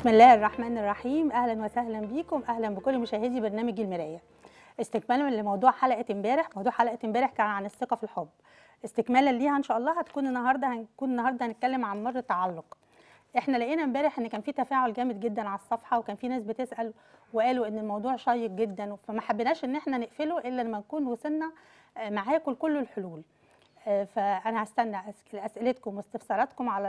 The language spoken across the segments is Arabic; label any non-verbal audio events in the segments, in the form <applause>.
بسم الله الرحمن الرحيم اهلا وسهلا بيكم اهلا بكل مشاهدي برنامج المرايه استكمالا لموضوع حلقه امبارح موضوع حلقه امبارح كان عن الثقه في الحب استكمالا ليها ان شاء الله هتكون النهارده هنكون النهارده هنتكلم عن مر التعلق احنا لقينا امبارح ان كان في تفاعل جامد جدا على الصفحه وكان في ناس بتسال وقالوا ان الموضوع شيق جدا فما حبيناش ان احنا نقفله الا لما نكون وصلنا آه، معاكم كل الحلول آه، فانا هستنى اسئلتكم واستفساراتكم على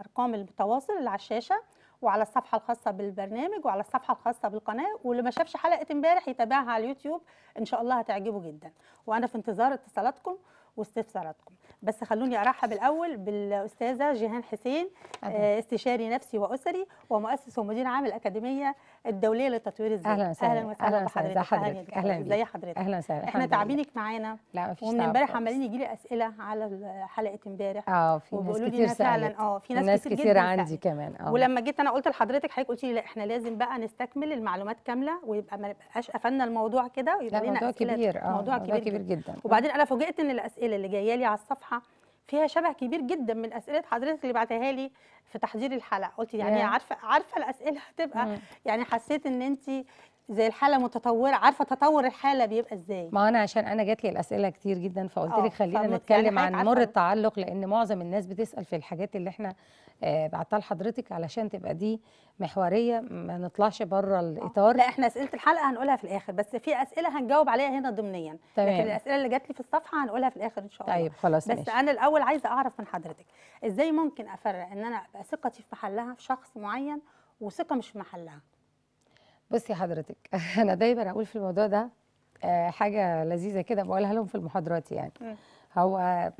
ارقام التواصل اللي على الشاشه وعلى الصفحه الخاصه بالبرنامج وعلى الصفحه الخاصه بالقناه واللي ما شافش حلقه امبارح يتابعها على اليوتيوب ان شاء الله هتعجبه جدا وانا في انتظار اتصالاتكم واستفساراتكم بس خلوني ارحب الاول بالاستاذه جيهان حسين آه، استشاري نفسي واسري ومؤسس ومدير عام الاكاديميه الدوليه لتطوير الذات اهلا وسهلا اهلا وسهلا بحضرتك حضرتك اهلا ازي حضرتك اهلا وسهلا احنا تعبينك معانا لا مفيش ومن امبارح عمالين يجي لي اسئله على حلقه امبارح اه في ناس كتير فعلا اه في ناس, ناس كتير, كتير عندي كمان اه ولما جيت انا قلت لحضرتك حضرتك قلت لي لا احنا لازم بقى نستكمل المعلومات كامله ويبقى ما نبقاش قفلنا الموضوع كده ويبقى لنا اسئله موضوع كبير اه موضوع كبير جدا وبعدين انا فوجئت ان الاسئله اللي جايه لي على الصفحه فيها شبه كبير جدا من اسئله حضرتك اللي بعتها لي في تحضير الحلقه قلت يعني yeah. عارفه عارفه الاسئله هتبقى mm. يعني حسيت ان انت زي الحاله متطوره عارفه تطور الحاله بيبقى ازاي ما انا عشان انا جات لي الاسئله كتير جدا فقلت لك آه، خلينا نتكلم يعني عن مر التعلق لان معظم الناس بتسال في الحاجات اللي احنا آه، بعتها لحضرتك علشان تبقى دي محوريه ما نطلعش بره الاطار لا احنا اسئله الحلقه هنقولها في الاخر بس في اسئله هنجاوب عليها هنا ضمنيا تمام. لكن الاسئله اللي جات لي في الصفحه هنقولها في الاخر ان شاء الله طيب خلاص بس ماشي. انا الاول عايزه اعرف من حضرتك ازاي ممكن افرق ان انا ابقى ثقتي في محلها في شخص معين وثقه مش في محلها بصي حضرتك <laughs> انا دايما اقول في الموضوع ده آه، حاجه لذيذه كده بقولها لهم في المحاضرات يعني هو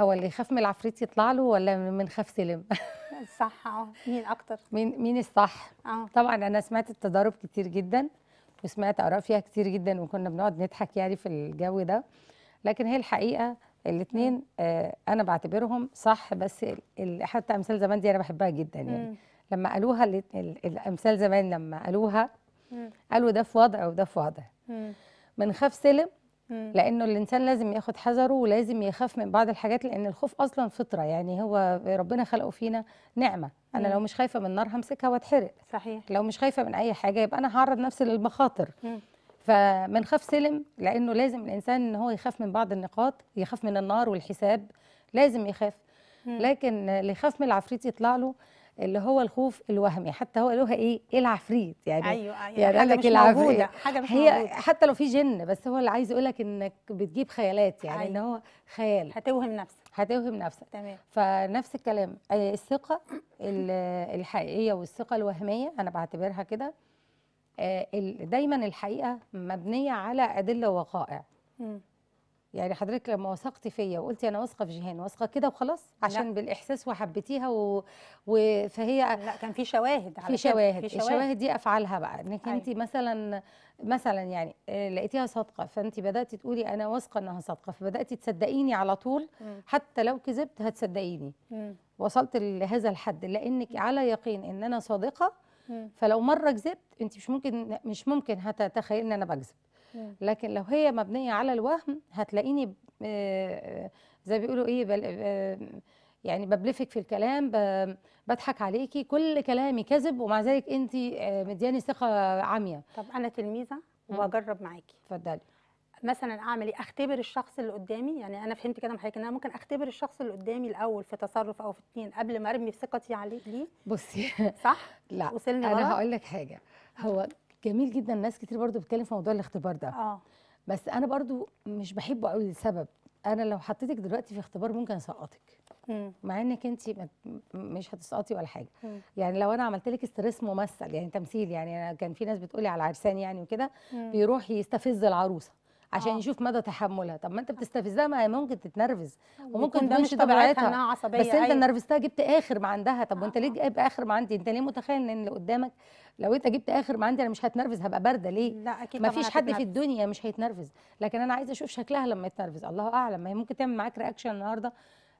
هو اللي يخاف من العفريت يطلع له ولا من خاف سلم <laughs> صح اه مين اكتر مين مين الصح اه طبعا انا سمعت التضارب كتير جدا وسمعت اراء فيها كتير جدا وكنا بنقعد نضحك يعني في الجو ده لكن هي الحقيقه الاثنين آه، انا بعتبرهم صح بس حتى امثال زمان دي انا بحبها جدا يعني م. لما قالوها الامثال زمان لما قالوها قالوا ده في وضع وده في وضع من خاف سلم لانه الانسان لازم ياخد حذره ولازم يخاف من بعض الحاجات لان الخوف اصلا فطره يعني هو ربنا خلقه فينا نعمه انا لو مش خايفه من النار همسكها واتحرق صحيح لو مش خايفه من اي حاجه يبقى انا هعرض نفسي للمخاطر فبنخاف فمن خاف سلم لانه لازم الانسان ان هو يخاف من بعض النقاط يخاف من النار والحساب لازم يخاف لكن اللي يخاف من العفريت يطلع له اللي هو الخوف الوهمي حتى هو قالوها إيه؟, ايه العفريت يعني أيوة أيوة يعني حاجة مش العفريت موجودة. حاجة مش هي موجودة. حتى لو في جن بس هو اللي عايز يقول لك انك بتجيب خيالات يعني أيوة. ان هو خيال هتوهم نفسك هتوهم نفسك تمام فنفس الكلام آه، الثقه الحقيقيه والثقه الوهميه انا بعتبرها كده آه، دايما الحقيقه مبنيه على ادله وقائع م. يعني حضرتك لما وثقتي فيا وقلتي انا واثقه في جيهان واثقه كده وخلاص عشان لا. بالاحساس وحبيتيها و... و... فهي لا كان في شواهد على في شواهد, في شواهد الشواهد دي افعالها بقى انك انت أيوة. مثلا مثلا يعني آه، لقيتيها صادقه فانت بداتي تقولي انا واثقه انها صادقه فبداتي تصدقيني على طول م. حتى لو كذبت هتصدقيني وصلت لهذا الحد لانك على يقين ان انا صادقه م. فلو مره كذبت انت مش ممكن مش ممكن هتتخيلي ان انا بكذب لكن لو هي مبنيه على الوهم هتلاقيني آه، زي بيقولوا ايه آه، يعني ببلفك في الكلام بضحك عليكي كل كلامي كذب ومع ذلك انت آه، مدياني ثقه عامية طب انا تلميذه واجرب معاكي اتفضلي مثلا اعمل ايه اختبر الشخص اللي قدامي يعني انا فهمت كده من حضرتك ان انا ممكن اختبر الشخص اللي قدامي الاول في تصرف او في اتنين قبل ما ارمي ثقتي عليه ليه بصي صح <laughs> لا وصلنا انا هقول لك حاجه هو جميل جدا ناس كتير برضو بتتكلم في موضوع الاختبار ده اه بس انا برضو مش بحبه قوي لسبب انا لو حطيتك دلوقتي في اختبار ممكن اسقطك مع انك انت مش هتسقطي ولا حاجه مم. يعني لو انا عملت لك ستريس ممثل يعني تمثيل يعني انا كان في ناس بتقولي على العرسان يعني وكده بيروح يستفز العروسه عشان آه. يشوف مدى تحملها طب ما انت بتستفزها ما هي ممكن تتنرفز آه، وممكن ده مش طبيعتها عصبيه بس انت أيوة. نرفزتها جبت اخر ما عندها طب وانت ليه آه. جايب اخر ما عندي انت ليه متخيل ان اللي قدامك لو انت جبت اخر ما عندي انا مش هتنرفز هبقى بارده ليه لا اكيد ما فيش حد في الدنيا مش هيتنرفز لكن انا عايزه اشوف شكلها لما يتنرفز الله اعلم ما هي ممكن تعمل معاك رياكشن النهارده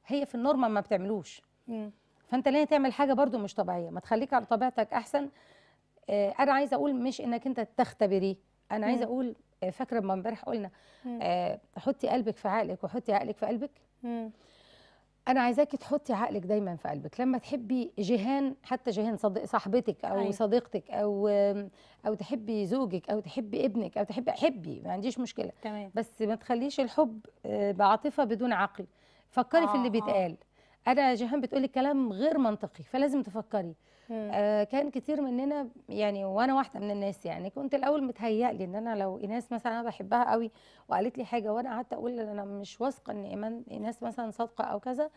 هي في النورمال ما بتعملوش م. فانت ليه تعمل حاجه برده مش طبيعيه ما تخليك على طبيعتك احسن آه انا عايزه اقول مش انك انت تختبريه انا عايزه اقول آه، فاكره ما امبارح قلنا آه حطي قلبك في عقلك وحطي عقلك في قلبك مم. انا عايزاكي تحطي عقلك دايما في قلبك لما تحبي جيهان حتى جيهان صديق صاحبتك او أيوة. صديقتك او او تحبي زوجك او تحبي ابنك او تحبي حبي ما عنديش مشكله تمام. بس ما تخليش الحب آه، بعاطفه بدون عقل فكري آه. في اللي آه. بيتقال انا جيهان بتقولي كلام غير منطقي فلازم تفكري آه كان كتير مننا يعني وانا واحده من الناس يعني كنت الاول متهيألي لي ان انا لو ايناس مثلا انا بحبها قوي وقالت لي حاجه وانا قعدت اقول انا مش واثقه ان ايمان ايناس مثلا صادقه او كذا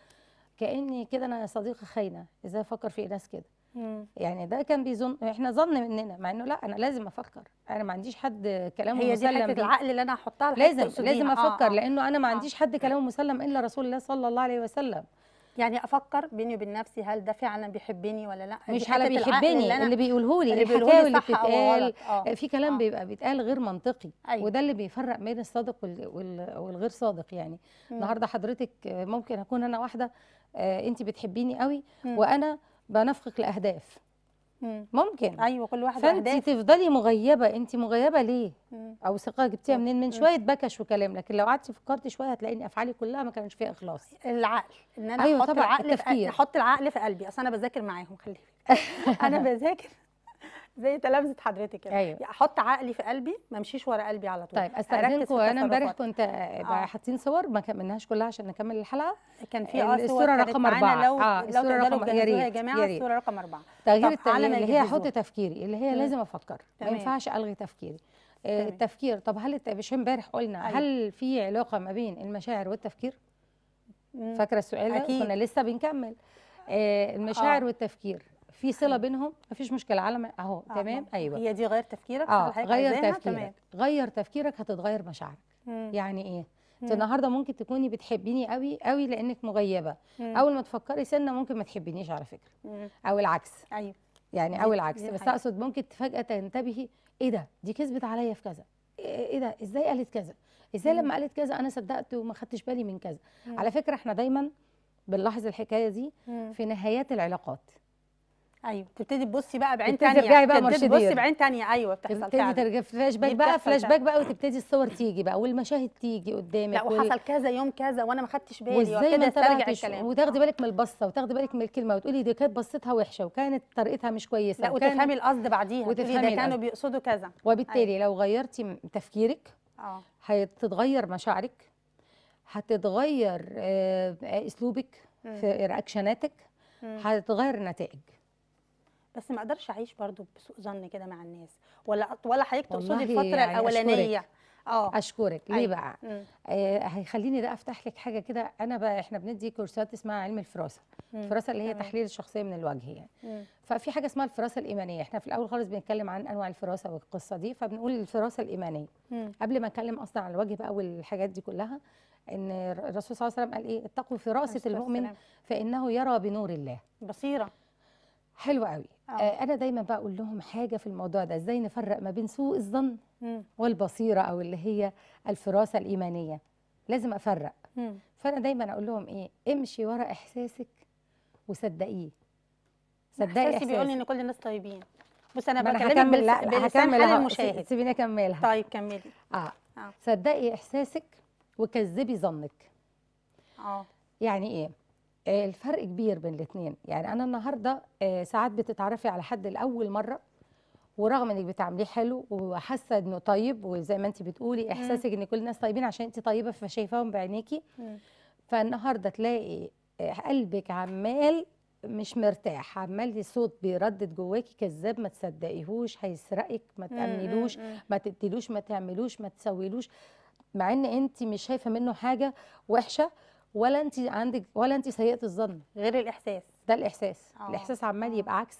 كاني كده انا صديقه خاينه ازاي افكر في ايناس كده يعني ده كان بيظن احنا ظن مننا مع انه لا انا لازم افكر انا ما عنديش حد كلامه هي مسلم هي دي حته العقل اللي انا هحطها لازم لازم آه، افكر آه. لانه انا ما آه. عنديش حد كلامه مسلم الا رسول الله صلى الله عليه وسلم يعني افكر بيني وبين نفسي هل ده فعلا بيحبني ولا لا مش على بيحبني اللي, اللي بيقوله لي الحكاوي اللي بتتقال آه. آه، في كلام آه. بيبقى بيتقال غير منطقي أيوة. وده اللي بيفرق بين الصادق والغير صادق يعني مم. النهارده حضرتك ممكن اكون انا واحده آه، انت بتحبيني قوي مم. وانا بنفقك لاهداف ممكن ايوه كل واحد فانت أحداث. تفضلي مغيبه انت مغيبه ليه مم. او ثقه جبتيها منين من شويه بكش وكلام لكن لو قعدتي فكرتي شويه هتلاقي ان افعالي كلها ما كانش فيها اخلاص العقل ان انا أيوة احط ايوه العقل التفكير. في احط العقل في قلبي اصل انا بذاكر معاهم خلي <laughs> انا بذاكر زي تلامذه حضرتك يعني أيوة. احط عقلي في قلبي ما امشيش ورا قلبي على طول طيب استاذنكم انا امبارح كنت آه. حاطين صور ما كملناهاش كلها عشان نكمل الحلقه كان في اه الصوره رقم أربعة لو آه لو الصوره رقم يا ريت يا جماعه الصوره رقم أربعة تغيير طيب، التغيير اللي هي احط تفكيري اللي هي لازم افكر ما ينفعش الغي تفكيري آه، التفكير طب هل مش امبارح قلنا أيوة. هل في علاقه ما بين المشاعر والتفكير فاكره السؤال ده كنا لسه بنكمل آه، المشاعر آه. والتفكير في صله بينهم مفيش مشكله على اهو آه تمام آه. ايوه هي دي غير تفكيرك اه غير تفكيرك تمام. غير تفكيرك هتتغير مشاعرك مم. يعني ايه انت النهارده ممكن تكوني بتحبيني قوي قوي لانك مغيبه مم. اول ما تفكري سنه ممكن ما تحبينيش على فكره مم. او العكس ايوه يعني او العكس بس اقصد ممكن فجاه تنتبهي ايه ده دي كذبت عليا في كذا إيه،, ايه ده ازاي قالت كذا ازاي مم. لما قالت كذا انا صدقت وما خدتش بالي من كذا مم. على فكره احنا دايما بنلاحظ الحكايه دي مم. في نهايات العلاقات ايوه تبتدي تبصي بقى بعين ثانيه ترجعي بقى تبتدي تبصي بعين ثانيه ايوه بتحصل تبتدي ترجعي فلاش باك بقى فلاش باك بقى وتبتدي الصور تيجي بقى والمشاهد تيجي قدامك لا وحصل كذا يوم كذا وانا ما خدتش بالي وازاي ما ترجعش وتاخدي آه. بالك من البصه وتاخدي بالك من الكلمه وتقولي دي كانت بصتها وحشه وكانت طريقتها مش كويسه لا وتفهمي القصد بعديها وتفهمي ده كانوا بيقصدوا كذا وبالتالي أيوة. لو غيرتي تفكيرك اه هتتغير مشاعرك هتتغير آه، اسلوبك في رياكشناتك هتتغير النتائج بس ما اقدرش اعيش برضو بسوء ظن كده مع الناس ولا ولا حضرتك تقصدي الفتره يعني الاولانيه اه اشكرك ليه أيوة. بقى آه هيخليني ده افتح لك حاجه كده انا بقى احنا بندي كورسات اسمها علم الفراسه مم. الفراسه اللي هي مم. تحليل الشخصيه من الوجه يعني مم. ففي حاجه اسمها الفراسه الايمانيه احنا في الاول خالص بنتكلم عن انواع الفراسه والقصه دي فبنقول الفراسه الايمانيه مم. قبل ما اتكلم اصلا عن الوجه بقى والحاجات دي كلها ان الرسول صلى الله عليه وسلم قال ايه اتقوا فراسه المؤمن فانه يرى بنور الله بصيره حلو قوي أوه. آه، انا دايما بقول لهم حاجه في الموضوع ده ازاي نفرق ما بين سوء الظن والبصيره او اللي هي الفراسه الايمانيه لازم افرق مم. فانا دايما اقول لهم ايه امشي ورا احساسك وصدقيه صدقي احساسي بيقول لي ان كل الناس طيبين بس انا بكلمك بلسان بالس... المشاهد سيبيني اكملها طيب كملي اه, آه. صدقي احساسك وكذبي ظنك اه يعني ايه آه، الفرق كبير بين الاثنين يعني انا النهارده آه، ساعات بتتعرفي على حد لاول مره ورغم انك بتعمليه حلو وحاسه انه طيب وزي ما انت بتقولي احساسك ان كل الناس طيبين عشان انت طيبه فشايفاهم بعينيكي فالنهارده تلاقي آه، قلبك عمال مش مرتاح عمال الصوت صوت بيردد جواكي كذاب ما تصدقيهوش هيسرقك ما تامنيلوش ما تقتلوش ما تعملوش ما تسويلوش مع ان انت مش شايفه منه حاجه وحشه ولا انت عندك ولا انت سيئه الظن غير الاحساس ده الاحساس أوه. الاحساس عمال آه. يبقى عكس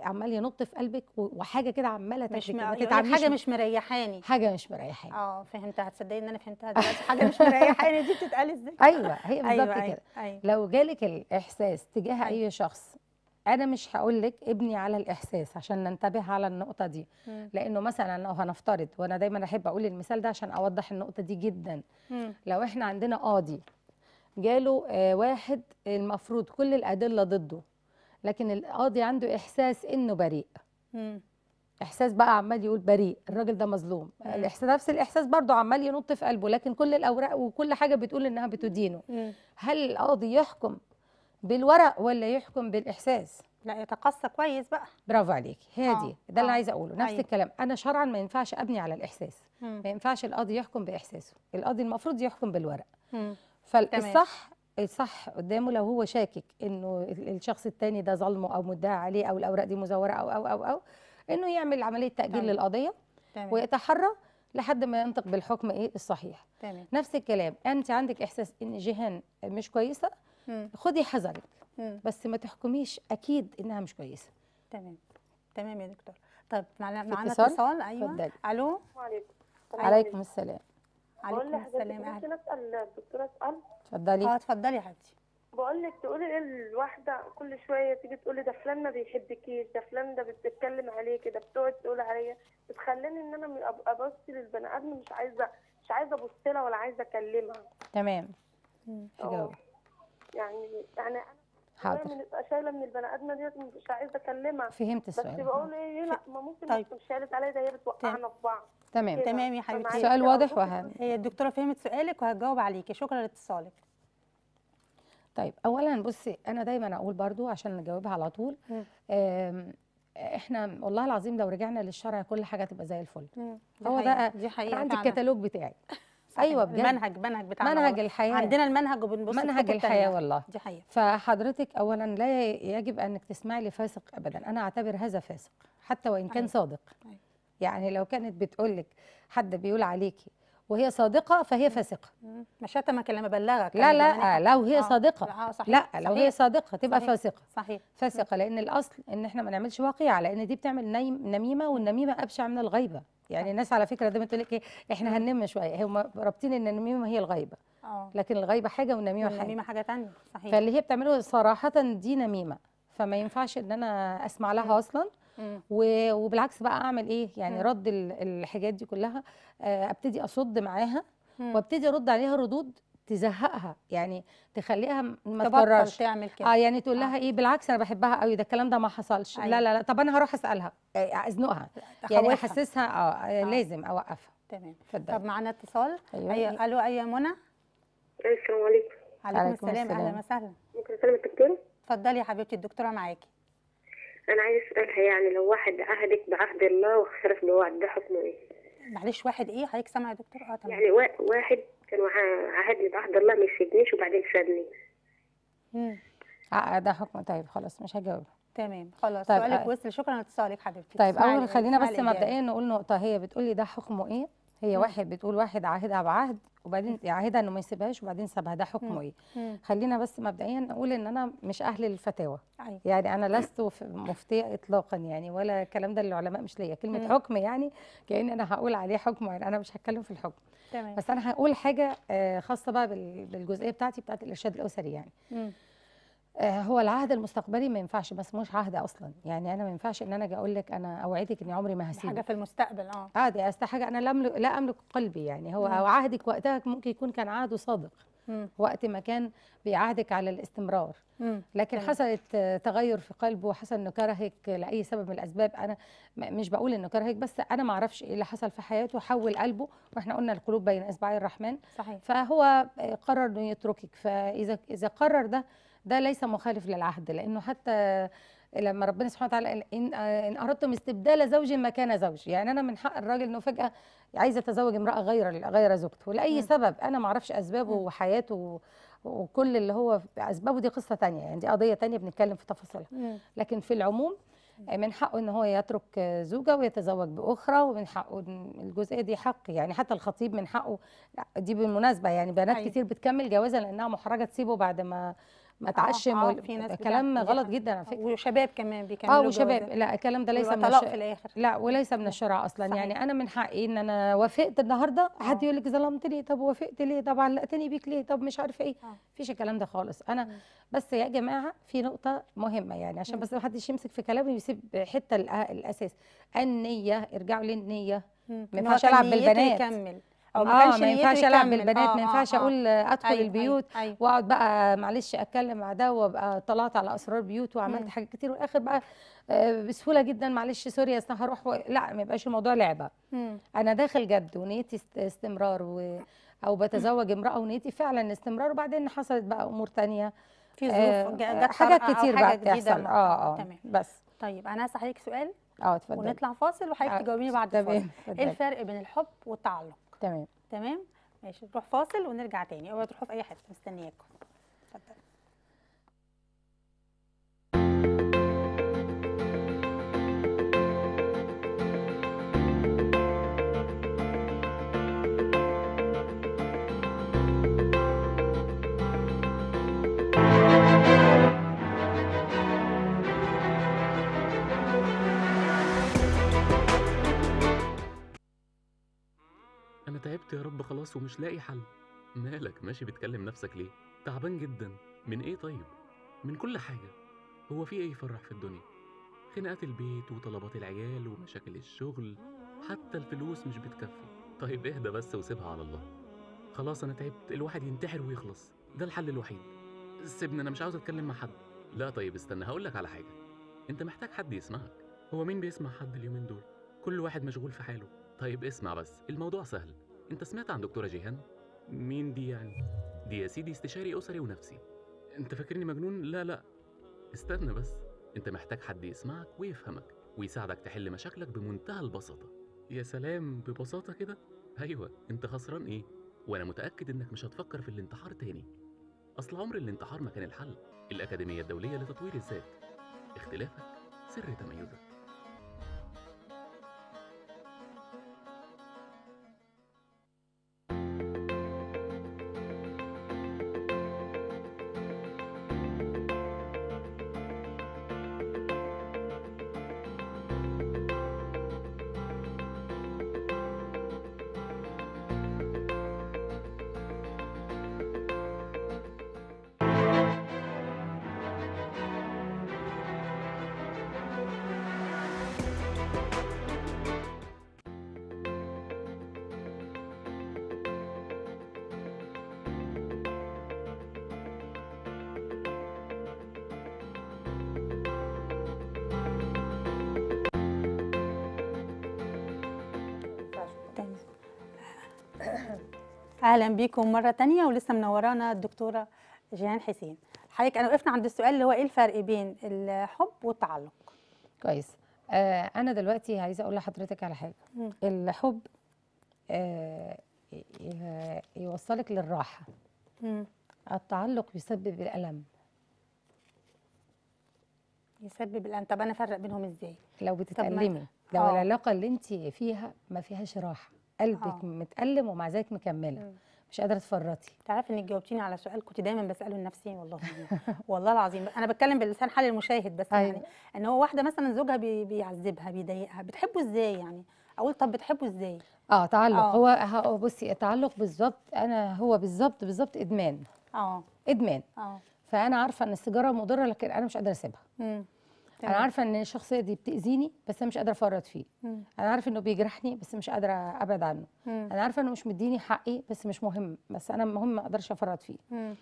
عمال ينط في قلبك وحاجه كده عماله مش م... حاجه مش مريحاني حاجه مش مريحاني اه فهمتها هتصدقي ان انا فهمتها دلوقتي حاجه مش مريحاني دي بتتقال ازاي <laughs> ايوه هي بالظبط أيوة أيوة كده أيوة. لو جالك الاحساس تجاه أيوة. اي شخص انا مش هقول لك ابني على الاحساس عشان ننتبه على النقطه دي م. لانه مثلا لو هنفترض وانا دايما احب اقول المثال ده عشان اوضح النقطه دي جدا م. لو احنا عندنا قاضي جاله آه، واحد المفروض كل الادله ضده لكن القاضي عنده احساس انه بريء مم. احساس بقى عمال يقول بريء الراجل ده مظلوم الاحساس نفس الاحساس برضه عمال ينط في قلبه لكن كل الاوراق وكل حاجه بتقول انها بتدينه مم. هل القاضي يحكم بالورق ولا يحكم بالاحساس لا يتقصى كويس بقى برافو عليكي هي دي آه. ده اللي آه. عايزه اقوله نفس أيوه. الكلام انا شرعا ما ينفعش ابني على الاحساس مم. ما ينفعش القاضي يحكم باحساسه القاضي المفروض يحكم بالورق مم. فالصح الصح قدامه لو هو شاكك انه الشخص التاني ده ظلمه او مدعى عليه او الاوراق دي مزوره او او او او انه يعمل عمليه تاجيل تمام. للقضيه تمام. ويتحرى لحد ما ينطق بالحكم ايه الصحيح تمام. نفس الكلام انت عندك احساس ان جيهان مش كويسه مم. خدي حذرك بس ما تحكميش اكيد انها مش كويسه تمام تمام يا دكتور طب معنا اتصال ايوه الو وعليكم. عليكم السلام عليكم السلام اهلا اسال الدكتوره اسال اتفضلي اه اتفضلي يا بقول لك تقولي الواحده كل شويه تيجي تقولي ده فلان ما بيحبكيش ده فلان ده بتتكلم عليكي ده بتقعد تقول عليا بتخليني ان انا ابص للبني ادم مش عايزه مش عايزه ابص لها ولا عايزه اكلمها تمام اه يعني يعني حاضر من شايله من البني ادمه ديت مش عايزه اكلمها فهمت السؤال بس بقول ايه لا ما ممكن طيب. مش شالت عليا ده هي بتوقعنا في بعض تمام تمام يا حبيبتي سؤال واضح وهام هي الدكتوره فهمت سؤالك وهتجاوب عليكي شكرا لاتصالك طيب اولا بصي انا دايما اقول برضو عشان نجاوبها على طول احنا والله العظيم لو رجعنا للشرع كل حاجه تبقى زي الفل هو ده دي حقيقه عندي الكتالوج بتاعي ايوه بجد المنهج منهج بتاعنا منهج الحياه عندنا المنهج وبنبص منهج الحياه والله دي حقيقه فحضرتك اولا لا يجب انك تسمعي لفاسق ابدا انا اعتبر هذا فاسق حتى وان كان أيوة. صادق أيوة. يعني لو كانت بتقول لك حد بيقول عليكي وهي صادقه فهي فاسقه ما شتمك لما بلغك لا لا آه، لو هي آه، صادقه آه. صحيح. لا لو صحيح. هي صادقه تبقى صحيح. فاسقه صحيح فاسقه لان الاصل ان احنا ما نعملش واقعه لان دي بتعمل نميمه والنميمه ابشع من الغيبه يعني الناس على فكره دايما تقول لك ايه احنا هننم شويه هم رابطين ان النميمه هي الغيبه أوه. لكن الغيبه حاجه والنميمه حاجه النميمه حاجه ثانيه صحيح فاللي هي بتعمله صراحه دي نميمه فما ينفعش ان انا اسمع لها اصلا وبالعكس بقى اعمل ايه يعني رد الحاجات دي كلها آه، ابتدي اصد معاها وابتدي ارد عليها ردود تزهقها يعني تخليها ما تكررش تعمل كده اه يعني تقول لها آه. ايه بالعكس انا بحبها قوي ده الكلام ده ما حصلش أيوة. لا لا لا طب انا هروح اسالها آه، ازنقها يعني احسسها آه،, آه, اه لازم اوقفها تمام اتفضل طب معانا اتصال ايوه أي... أيوة، الو اي أيوة، منى أيوة، السلام عليكم عليكم السلام, السلام. اهلا وسهلا ممكن اسلم الدكتوره اتفضلي يا حبيبتي الدكتوره معاكي انا عايز اسالها يعني لو واحد عهدك بعهد الله وخسرت بوعد حكمه ايه معلش واحد ايه حضرتك سامعه يا دكتور اه تمام يعني واحد كان لي بعهد الله ما يسيبنيش وبعدين سابني امم آه، آه، ده حكم طيب خلاص مش هجاوب تمام طيب، خلاص طيب سؤالك أه وصل شكرا لاتصالك حضرتك طيب اول خلينا بس مبدئيا نقول نقطه هي بتقولي ده حكمه ايه هي واحد بتقول واحد عاهدها بعهد وبعدين عاهدها انه ما يسيبهاش وبعدين سابها ده حكمه ايه خلينا بس مبدئيا نقول ان انا مش اهل الفتاوى أيوة. يعني انا لست مفتيه اطلاقا يعني ولا الكلام ده للعلماء مش ليا كلمه مم. حكم يعني كان انا هقول عليه حكم يعني انا مش هتكلم في الحكم تمام. بس انا هقول حاجه آه، خاصه بقى بالجزئيه بتاعتي بتاعت الارشاد الاسري يعني مم. آه، هو العهد المستقبلي ما ينفعش ما مش عهد اصلا يعني انا ما ينفعش ان انا اجي اقول لك انا اوعدك اني عمري ما هسيبك حاجه في المستقبل اه عادي آه، اصل حاجه انا لا املك لا املك قلبي يعني هو مم. عهدك وقتها ممكن يكون كان عهد صادق مم. وقت ما كان بيعهدك على الاستمرار مم. لكن مم. حصلت تغير في قلبه وحصل انه كرهك لاي سبب من الاسباب انا مش بقول انه كرهك بس انا ما اعرفش ايه اللي حصل في حياته حول قلبه واحنا قلنا القلوب بين اصبعي الرحمن صحيح. فهو قرر انه يتركك فاذا اذا قرر ده ده ليس مخالف للعهد لانه حتى لما ربنا سبحانه وتعالى قال إن, ان اردتم استبدال زوج مكان زوج يعني انا من حق الراجل انه فجاه عايز اتزوج امراه غير غير زوجته لاي م. سبب انا ما اعرفش اسبابه وحياته وكل اللي هو اسبابه دي قصه ثانيه يعني دي قضيه ثانيه بنتكلم في تفاصيلها لكن في العموم من حقه ان هو يترك زوجه ويتزوج باخرى ومن حقه الجزئيه دي حق يعني حتى الخطيب من حقه دي بالمناسبه يعني بنات أيوة. كتير بتكمل جوازها لانها محرجه تسيبه بعد ما ما آه، اتعشم آه آه في ناس كلام غلط جدا على فكره وشباب كمان بيكملوا اه وشباب لا الكلام ده ليس من الشرع في الاخر لا وليس من الشرع اصلا يعني صحيح. يعني انا من حقي ان انا وافقت النهارده حد آه. يقول لك ظلمتني طب وافقت ليه طب علقتني بيك ليه طب مش عارفه ايه آه. مفيش الكلام ده خالص انا بس يا جماعه في نقطه مهمه يعني عشان بس ما حدش يمسك في كلامي ويسيب حته الاساس النيه ارجعوا للنيه ما ينفعش العب بالبنات يكمل. او ما آه، كانش آه ما ينفعش العب بالبنات آه ما ينفعش آه،, آه اقول ادخل أيوة البيوت أيوه،, أيوة واقعد بقى معلش اتكلم مع ده وابقى طلعت على اسرار بيوت وعملت حاجات كتير والاخر بقى آه، بسهوله جدا معلش سوري اصل هروح و... لا ما يبقاش الموضوع لعبه مم. انا داخل جد ونيتي استمرار و... او بتزوج امراه ونيتي فعلا استمرار وبعدين حصلت بقى امور ثانيه في ظروف آه حاجات كتير بقى بتحصل اه اه تمام بس طيب انا هسأل سؤال اه اتفضل ونطلع فاصل وحضرتك تجاوبيني بعد الفاصل ايه الفرق بين الحب والتعلق تمام تمام ماشي نروح فاصل ونرجع تاني اوعوا تروحوا في اي حته مستنياكم يا رب خلاص ومش لاقي حل مالك ماشي بتكلم نفسك ليه تعبان جدا من ايه طيب من كل حاجه هو في ايه يفرح في الدنيا خناقات البيت وطلبات العيال ومشاكل الشغل حتى الفلوس مش بتكفي طيب اهدى بس وسيبها على الله خلاص انا تعبت الواحد ينتحر ويخلص ده الحل الوحيد سيبني انا مش عاوز اتكلم مع حد لا طيب استنى هقول لك على حاجه انت محتاج حد يسمعك هو مين بيسمع حد اليومين دول كل واحد مشغول في حاله طيب اسمع بس الموضوع سهل انت سمعت عن دكتوره جيهان مين دي يعني دي يا سيدي استشاري اسري ونفسي انت فاكرني مجنون لا لا استنى بس انت محتاج حد يسمعك ويفهمك ويساعدك تحل مشاكلك بمنتهى البساطه يا سلام ببساطه كده ايوه انت خسران ايه وانا متاكد انك مش هتفكر في الانتحار تاني اصل عمر الانتحار ما كان الحل الاكاديميه الدوليه لتطوير الذات اختلافك سر تميزك اهلا بيكم مره ثانيه ولسه منورانا الدكتوره جيهان حسين حضرتك انا وقفنا عند السؤال اللي هو ايه الفرق بين الحب والتعلق كويس آه انا دلوقتي عايزه اقول لحضرتك على حاجه م. الحب آه يوصلك للراحه م. التعلق يسبب الالم يسبب الالم طب انا افرق بينهم ازاي لو بتتالمي لو آه. العلاقه اللي انت فيها ما فيهاش راحه قلبك آه. متألم ومع ذلك مكمله مم. مش قادره تفرطي تعرفي انك جاوبتيني على سؤال كنت دايما بساله لنفسي والله <laughs> والله العظيم انا بتكلم بلسان حال المشاهد بس أيوة. يعني ان هو واحده مثلا زوجها بي بيعذبها بيضايقها بتحبه ازاي يعني اقول طب بتحبه ازاي اه تعلق آه. هو بصي التعلق بالظبط انا هو بالظبط بالظبط ادمان اه ادمان اه فانا عارفه ان السيجاره مضره لكن انا مش قادره اسيبها طيب. انا عارفه ان الشخصيه دي بتاذيني بس انا مش قادره افرط فيه مم. انا عارفه انه بيجرحني بس مش قادره ابعد عنه مم. انا عارفه انه مش مديني حقي بس مش مهم بس انا مهم ما اقدرش افرط فيه مم.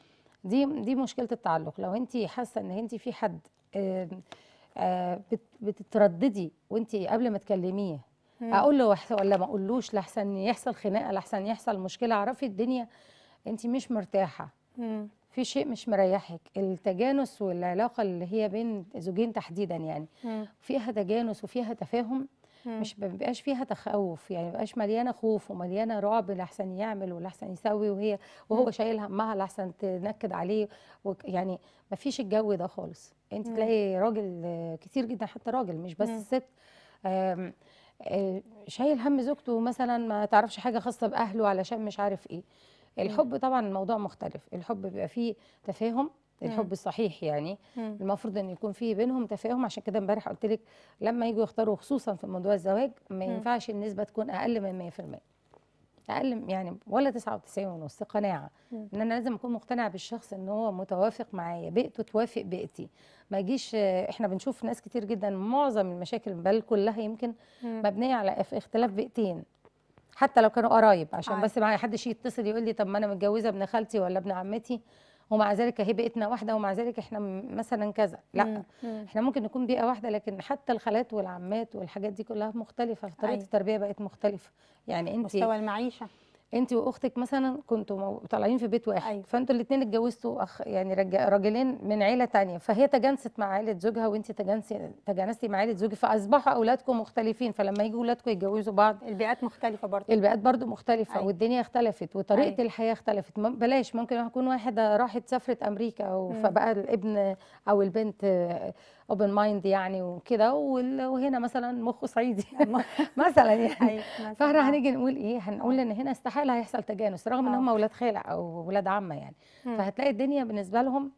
دي دي مشكله التعلق لو انت حاسه ان انت في حد آه، بتترددي وانت قبل ما تكلميه اقول له ولا ما اقولوش لاحسن يحصل خناقه لاحسن يحصل مشكله اعرفي الدنيا انت مش مرتاحه في شيء مش مريحك التجانس والعلاقه اللي هي بين زوجين تحديدا يعني مم. فيها تجانس وفيها تفاهم مم. مش بيبقاش فيها تخوف يعني بيبقاش مليانه خوف ومليانه رعب لاحسن يعمل ولاحسن يسوي وهي وهو شايل همها لاحسن تنكد عليه يعني ما فيش الجو ده خالص انت مم. تلاقي راجل كتير جدا حتى راجل مش بس الست آه، شايل هم زوجته مثلا ما تعرفش حاجه خاصه باهله علشان مش عارف ايه الحب طبعا الموضوع مختلف الحب بيبقى فيه تفاهم الحب الصحيح يعني مم. المفروض ان يكون فيه بينهم تفاهم عشان كده امبارح قلت لك لما يجوا يختاروا خصوصا في موضوع الزواج ما ينفعش النسبه تكون اقل من 100% اقل يعني ولا 99 ونص قناعه مم. ان انا لازم اكون مقتنعه بالشخص ان هو متوافق معايا بيئته توافق بيئتي ما يجيش احنا بنشوف ناس كتير جدا معظم المشاكل بل كلها يمكن مبنيه على اختلاف بيئتين حتى لو كانوا قرايب عشان أيوة. بس ما حدش يتصل يقول لي طب ما انا متجوزه ابن خالتي ولا ابن عمتي ومع ذلك هي بيئتنا واحده ومع ذلك احنا مثلا كذا لا مم. مم. احنا ممكن نكون بيئه واحده لكن حتى الخالات والعمات والحاجات دي كلها مختلفه طريقه أيوة. التربيه بقت مختلفه يعني انت مستوى المعيشه انت واختك مثلا كنتوا طالعين في بيت واحد أيوة. فانتوا الاثنين اتجوزتوا اخ يعني راجلين من عيله ثانيه فهي تجانست مع عيله زوجها وانت تجانسي تجانستي مع عيله زوجك فاصبحوا اولادكم مختلفين فلما يجوا اولادكم يتجوزوا بعض البيئات مختلفه برضه البيئات برضه مختلفه أيوة. والدنيا اختلفت وطريقه أيوة. الحياه اختلفت بلاش ممكن يكون واحده راحت سافرت امريكا فبقى الابن او البنت اوبن مايند يعني وكده وهنا مثلا مخه صعيدي <laughs> <laughs> مثلا يعني فاحنا هنيجي نقول ايه هنقول ان هنا استحاله هيحصل تجانس رغم ان آه. هم اولاد خالة او اولاد عمه يعني فهتلاقي الدنيا بالنسبه لهم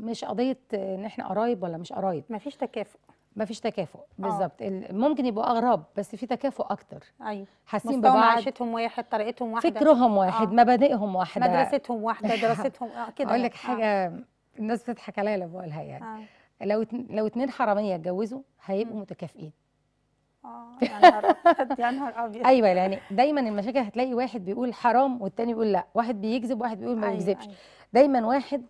مش قضيه ان احنا قرايب ولا مش قرايب مفيش تكافؤ مفيش تكافؤ آه. بالظبط ممكن يبقوا اغراب بس في تكافؤ اكتر ايوه حاسين ببعض معيشتهم واحد طريقتهم واحده فكرهم واحد أوه. مبادئهم واحده مدرستهم واحده <laughs> دراستهم آه، كده اقول يعني. لك حاجه أوه. الناس بتضحك عليا لما بقولها يعني أوه. لو لو اتنين حراميه اتجوزوا هيبقوا متكافئين اه يا نهار ابيض <laughs> ايوه يعني دايما المشاكل هتلاقي واحد بيقول حرام والتاني بيقول لا واحد بيكذب وواحد بيقول ما أيوة بيكذبش أيوة. دايما واحد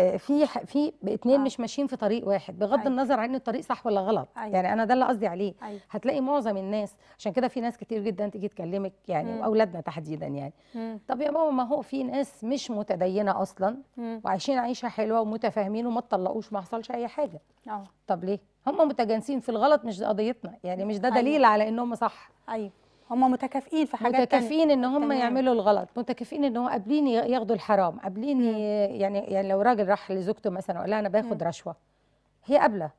آه، في في اتنين آه. مش ماشيين في طريق واحد بغض أيوة. النظر عن الطريق صح ولا غلط أيوة. يعني انا ده اللي قصدي عليه أيوة. هتلاقي معظم الناس عشان كده في ناس كتير جدا تيجي تكلمك يعني واولادنا تحديدا يعني مم. طب يا ماما ما هو في ناس مش متدينه اصلا مم. وعايشين عيشه حلوه ومتفاهمين وما اتطلقوش ما حصلش اي حاجه أوه. طب ليه هم متجانسين في الغلط مش قضيتنا يعني مش ده أيوة. دليل أيوة. على انهم صح ايوه هم متكافئين في حاجات متكافئين ان هم تمام. يعملوا الغلط متكافئين ان هو قابلين ياخدوا الحرام قابلين يعني يعني لو راجل راح لزوجته مثلا وقال لها انا باخد م. رشوه هي قابله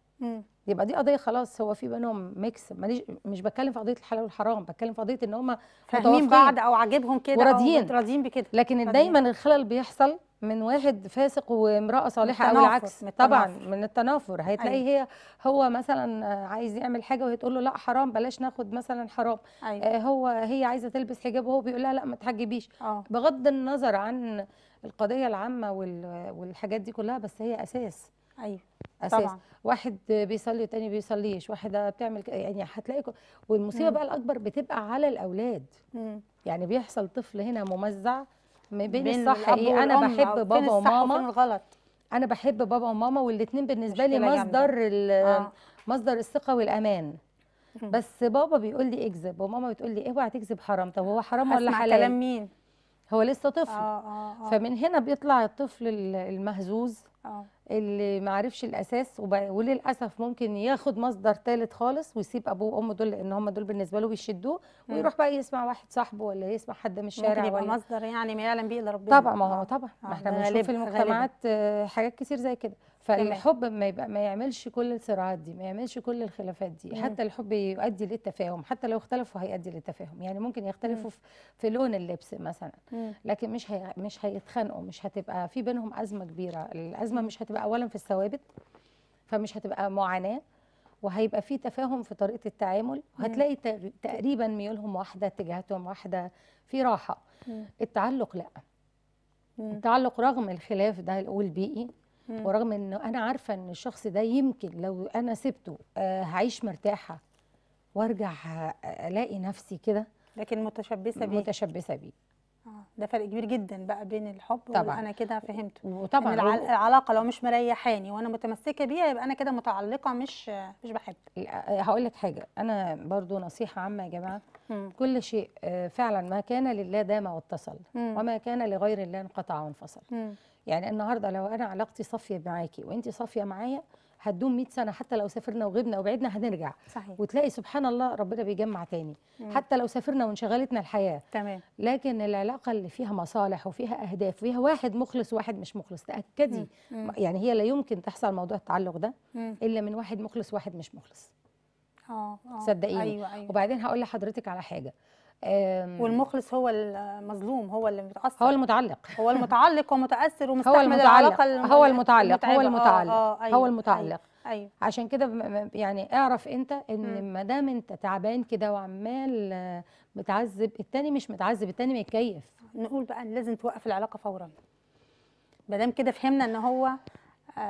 يبقى دي قضيه خلاص هو في بينهم ميكس ماليش مش بتكلم في قضيه الحلال والحرام بتكلم في قضيه ان هم فاهمين بعض او عاجبهم كده وراضيين راضيين بكده لكن دايما الخلل بيحصل من واحد فاسق وامراه صالحه او العكس طبعا من التنافر هتلاقي أيوة. هي هو مثلا آه، عايز يعمل حاجه وهي تقول له لا حرام بلاش ناخد مثلا حرام أيوة. آه هو هي عايزه تلبس حجاب وهو بيقول لها لا ما تحجبيش آه. بغض النظر عن القضيه العامه والحاجات دي كلها بس هي اساس ايوه اساس طبعا. واحد بيصلي والتاني بيصليش واحده بتعمل يعني هتلاقي والمصيبه مم. بقى الاكبر بتبقى على الاولاد مم. يعني بيحصل طفل هنا ممزع ما بين, بين الصح ايه انا بحب بابا وماما الغلط انا بحب بابا وماما والاثنين بالنسبه لي مصدر آه. مصدر الثقه والامان بس بابا بيقول لي اكذب وماما بتقول لي اوعى تكذب حرام طب هو حرام ولا حلال كلام مين هو لسه طفل آه آه آه. فمن هنا بيطلع الطفل المهزوز أوه. اللي ما عرفش الاساس وللاسف ممكن ياخد مصدر ثالث خالص ويسيب ابوه وامه دول لان هم دول بالنسبه له بيشدوه ويروح بقى يسمع واحد صاحبه ولا يسمع حد من الشارع ممكن يبقى ولا مصدر يعني ما يعلم بيه الا ربنا طبعا ما هو آه. طبعا ما آه، احنا بنشوف في المجتمعات آه، حاجات كتير زي كده فالحب ما يبقى ما يعملش كل الصراعات دي ما يعملش كل الخلافات دي مم. حتى الحب يؤدي للتفاهم حتى لو اختلفوا هيؤدي للتفاهم يعني ممكن يختلفوا مم. في لون اللبس مثلا مم. لكن مش هي مش هيتخانقوا مش هتبقى في بينهم ازمه كبيره الازمه مش هتبقى اولا في الثوابت فمش هتبقى معاناه وهيبقى في تفاهم في طريقه التعامل وهتلاقي تقريبا ميولهم واحده اتجاهاتهم واحده في راحه التعلق لا التعلق رغم الخلاف ده والبيئي مم. ورغم ان انا عارفه ان الشخص ده يمكن لو انا سبته آه هعيش مرتاحه وارجع آه، الاقي نفسي كده لكن متشبثه بيه متشبثه بيه آه، ده فرق كبير جدا بقى بين الحب طبعا انا كده فهمته وطبعا إن العلاقه لو مش مريحاني وانا متمسكه بيها يبقى انا كده متعلقه مش مش بحب آه، هقول لك حاجه انا برضو نصيحه عامه يا جماعه مم. كل شيء فعلا ما كان لله دام واتصل وما كان لغير الله انقطع وانفصل مم. يعني النهارده لو انا علاقتي صافيه معاكي وانت صافيه معايا هتدوم 100 سنه حتى لو سافرنا وغبنا وبعدنا هنرجع صحيح. وتلاقي سبحان الله ربنا بيجمع تاني مم. حتى لو سافرنا وانشغلتنا الحياه تمام لكن العلاقه اللي فيها مصالح وفيها اهداف وفيها واحد مخلص وواحد مش مخلص تاكدي مم. يعني هي لا يمكن تحصل موضوع التعلق ده مم. الا من واحد مخلص وواحد مش مخلص اه, آه. صدقيني أيوة أيوة. وبعدين هقول لحضرتك على حاجه والمخلص هو المظلوم هو اللي متاثر هو المتعلق هو المتعلق ومتاثر ومستحمل هو المتعلق العلاقه هو المتعلق هو المتعلق آه آه أيوة هو المتعلق أيوة. أيوة. عشان كده يعني اعرف انت ان ما دام انت تعبان كده وعمال آه، متعذب التاني مش متعذب التاني متكيف نقول بقى لازم توقف العلاقه فورا ما دام كده فهمنا ان هو آه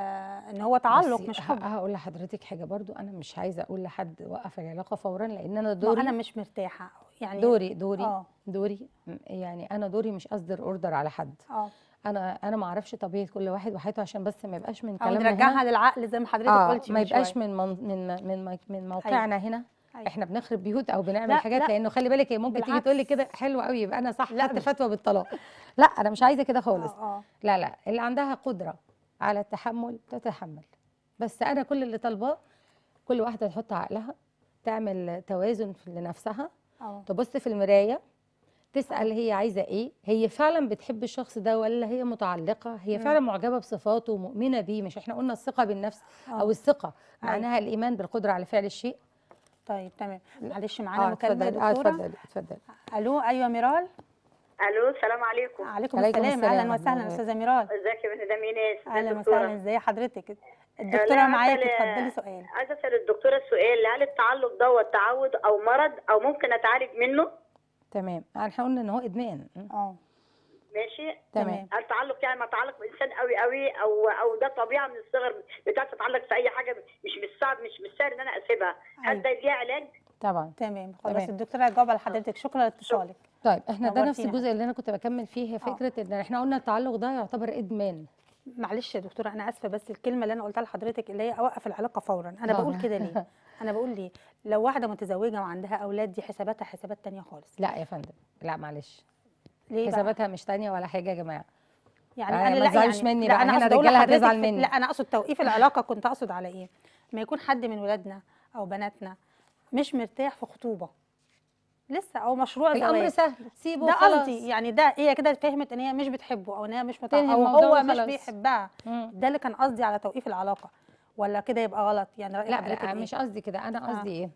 ان هو تعلق مش حب هقول لحضرتك حاجه برضو انا مش عايزه اقول لحد وقف العلاقه فورا لان انا دوري انا مش مرتاحه يعني دوري دوري أوه. دوري يعني انا دوري مش اصدر اوردر على حد آه. انا انا ما اعرفش طبيعه كل واحد وحياته عشان بس ما يبقاش من كلامنا نرجعها للعقل زي ما حضرتك آه قلتي ما يبقاش من من من من, من أيوة. موقعنا أيوة. هنا أيوة. احنا بنخرب بيوت او بنعمل لا حاجات لا لانه خلي بالك هي ممكن تيجي تقول لي كده حلو قوي يبقى انا صح خدت فتوى بالطلاق لا انا مش عايزه كده خالص آه آه. لا لا اللي عندها قدره على التحمل تتحمل بس انا كل اللي طالباه كل واحده تحط عقلها تعمل توازن لنفسها أوه. تبص في المرايه تسال هي عايزه ايه هي فعلا بتحب الشخص ده ولا هي متعلقه هي فعلا معجبه بصفاته ومؤمنه بيه مش احنا قلنا الثقه بالنفس أوه. او الثقه أيوه. معناها أوه. الايمان بالقدره على فعل الشيء طيب تمام معلش معانا آه مكالمه آه، دكتوره اتفضلي اتفضلي الو ايوه ميرال الو السلام عليكم وعليكم السلام, السلام. اهلا وسهلا استاذه ميرال ازيك يا بنت ميناس اهلا إيه وسهلا ازي حضرتك الدكتوره معايا اتفضلي سؤال عايزه اسال الدكتوره سؤال هل التعلق دوت تعود او مرض او ممكن اتعالج منه تمام احنا قلنا ان هو ادمان اه ماشي تمام هل التعلق يعني ما تعلق بانسان قوي قوي او او ده طبيعه من الصغر بتاعت تتعلق في اي حاجه مش مش صعب مش مش سهل ان انا اسيبها هل أيوه. ده ليها علاج طبعا تمام خلاص الدكتوره هتجاوب على حضرتك شكرا لاتصالك طيب احنا ده نفس الجزء اللي انا كنت بكمل فيه هي آه. فكره ان احنا قلنا التعلق ده يعتبر ادمان معلش يا دكتوره انا اسفه بس الكلمه اللي انا قلتها لحضرتك اللي هي اوقف العلاقه فورا انا بقول كده ليه <laughs> انا بقول ليه لو واحده متزوجه وعندها اولاد دي حساباتها حسابات تانية خالص لا يا فندم لا معلش ليه حساباتها مش تانية ولا حاجه يا جماعه يعني آه، انا, أنا لا يعني مني لا انا قصدي هتزعل مني لا انا اقصد توقيف العلاقه كنت اقصد على ايه ما يكون حد من ولادنا او بناتنا مش مرتاح في خطوبه لسه او مشروع الامر سهل سيبه ده قصدي يعني ده هي كده فهمت ان هي مش بتحبه او ان هي مش متع... او هو مش بيحبها ده اللي كان قصدي على توقيف العلاقه ولا كده يبقى غلط يعني رأيك لا, لا إيه؟ مش قصدي كده انا آه. قصدي إيه؟ آه.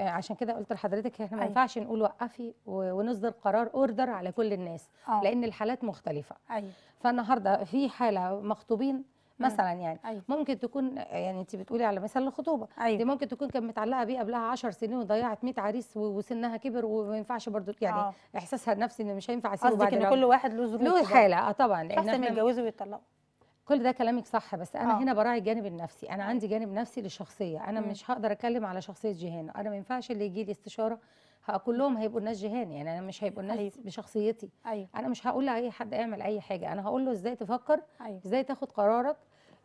ايه عشان كده قلت لحضرتك احنا ما أيوة. ينفعش نقول وقفي ونصدر قرار اوردر على كل الناس أوه. لان الحالات مختلفه أيوه. فالنهارده في حاله مخطوبين مثلا يعني أيوة. ممكن تكون يعني انت بتقولي على مثال الخطوبه أيوة. دي ممكن تكون كانت متعلقه بيه قبلها 10 سنين وضيعت 100 عريس وسنها كبر وما ينفعش برضو يعني أوه. احساسها النفسي ان مش هينفع اسيبه بعد ان كل واحد له ظروف له حاله اه طبعا احسن احنا يتجوزوا ويتطلقوا كل ده كلامك صح بس انا أوه. هنا براعي الجانب النفسي انا آه. عندي جانب نفسي للشخصيه انا م. مش هقدر اتكلم على شخصيه جيهان انا ما ينفعش اللي يجي لي استشاره كلهم هيبقوا ناس جهان يعني انا مش هيبقوا ناس أيوه. بشخصيتي أيوه. انا مش هقول لاي حد اعمل اي حاجه انا هقول له ازاي تفكر أيوه. ازاي تاخد قرارك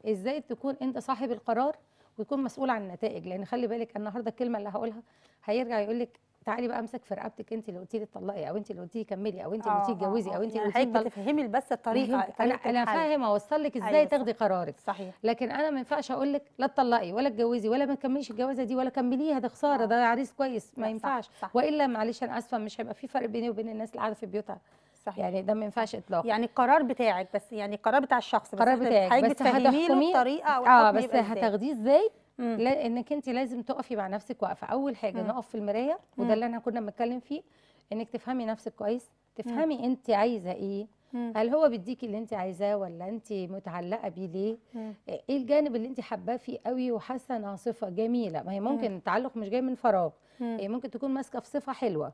ازاي تكون انت صاحب القرار وتكون مسؤول عن النتائج لان خلي بالك النهارده الكلمه اللي هقولها هيرجع يقول لك تعالي بقى امسك في رقبتك انت اللي قلتي لي اتطلقي او انت اللي قلتي لي كملي او انت اللي آه، قلتي لي اتجوزي آه، او انت آه. اللي قلتي لي تفهمي بس الطريقه انا انا فاهمه اوصل لك ازاي أيوة، تاخدي قرارك صحيح لكن انا ما ينفعش اقول لك لا تطلقي ولا اتجوزي ولا ما تكمليش الجوازه دي ولا كمليها ده خساره ده عريس كويس ما ينفعش والا معلش انا اسفه مش هيبقى في فرق بيني وبين الناس اللي قاعده في بيوتها صحيح. يعني ده ما ينفعش اطلاقا يعني القرار بتاعك بس يعني القرار بتاع الشخص بس قرار بتاعك بس هتحكميه بطريقه اه بس هتاخديه ازاي لا انك انت لازم تقفي مع نفسك واقفه اول حاجه مم. نقف في المرايه وده اللي احنا كنا بنتكلم فيه انك تفهمي نفسك كويس تفهمي مم. انت عايزه ايه مم. هل هو بيديكي اللي انت عايزاه ولا انت متعلقه بيه ليه مم. ايه الجانب اللي انت حباه فيه قوي وحاسه انها صفه جميله ما هي ممكن التعلق مش جاي من فراغ هي إيه ممكن تكون ماسكه في صفه حلوه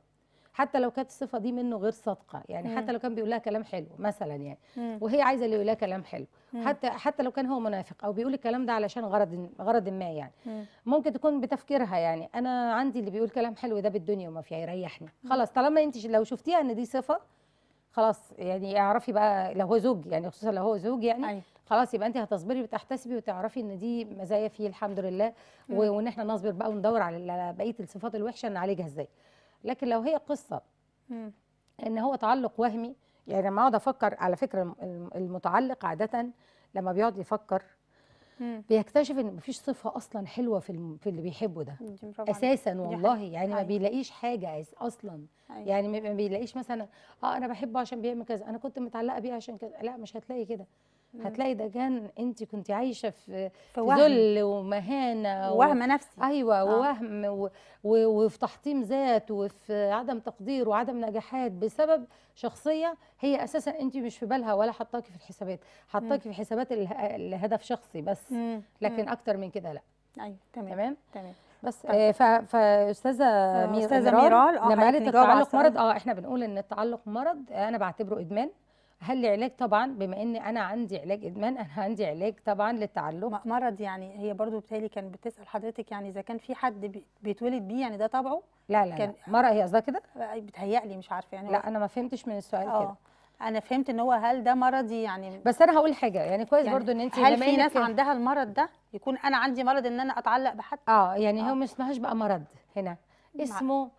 حتى لو كانت الصفه دي منه غير صادقه يعني مم. حتى لو كان بيقول لها كلام حلو مثلا يعني مم. وهي عايزه اللي يقول لها كلام حلو مم. حتى حتى لو كان هو منافق او بيقول الكلام ده علشان غرض غرض ما يعني مم. ممكن تكون بتفكيرها يعني انا عندي اللي بيقول كلام حلو ده بالدنيا وما فيها يريحني خلاص طالما انت لو شفتيها ان دي صفه خلاص يعني اعرفي بقى لو هو زوج يعني خصوصا لو هو زوج يعني أي. أيوة. خلاص يبقى انت هتصبري وتحتسبي وتعرفي ان دي مزايا فيه الحمد لله وان احنا نصبر بقى وندور على بقيه الصفات الوحشه نعالجها ازاي لكن لو هي قصه ان هو تعلق وهمي يعني لما اقعد افكر على فكره المتعلق عاده لما بيقعد يفكر مم. بيكتشف ان مفيش صفه اصلا حلوه في في اللي بيحبه ده اساسا والله يعني ما أيوة. بيلاقيش حاجه اصلا أيوة. يعني ما بيلاقيش مثلا اه انا بحبه عشان بيعمل كذا انا كنت متعلقه بيه عشان كذا لا مش هتلاقي كده هتلاقي ده كان انت كنت عايشه في ذل ومهانه وهم نفسي ايوه آه. ووهم و... وفي تحطيم ذات وفي عدم تقدير وعدم نجاحات بسبب شخصيه هي اساسا انت مش في بالها ولا حطاكي في الحسابات حطاكي في حسابات اله... الهدف شخصي بس مم. لكن مم. اكتر من كده لا ايوه تمام تمام, تمام. بس آه، ف... فاستاذه آه، استاذه ميرال, ميرال. آه، لما قالت التعلق مرض اه احنا بنقول ان التعلق مرض انا بعتبره ادمان هل العلاج طبعا بما ان انا عندي علاج ادمان انا عندي علاج طبعا للتعلق مرض يعني هي برضو بالتالي كانت بتسال حضرتك يعني اذا كان في حد بيتولد بيه يعني ده طبعه لا لا, كان لا. مرض هي قصدها كده بتهيألي مش عارفه يعني لا انا ما فهمتش من السؤال آه. كده انا فهمت ان هو هل ده مرضي يعني بس انا هقول حاجه يعني كويس يعني برضو ان انت هل في ناس عندها المرض ده يكون انا عندي مرض ان انا اتعلق بحد اه يعني آه. هو ما اسمهاش بقى مرض هنا اسمه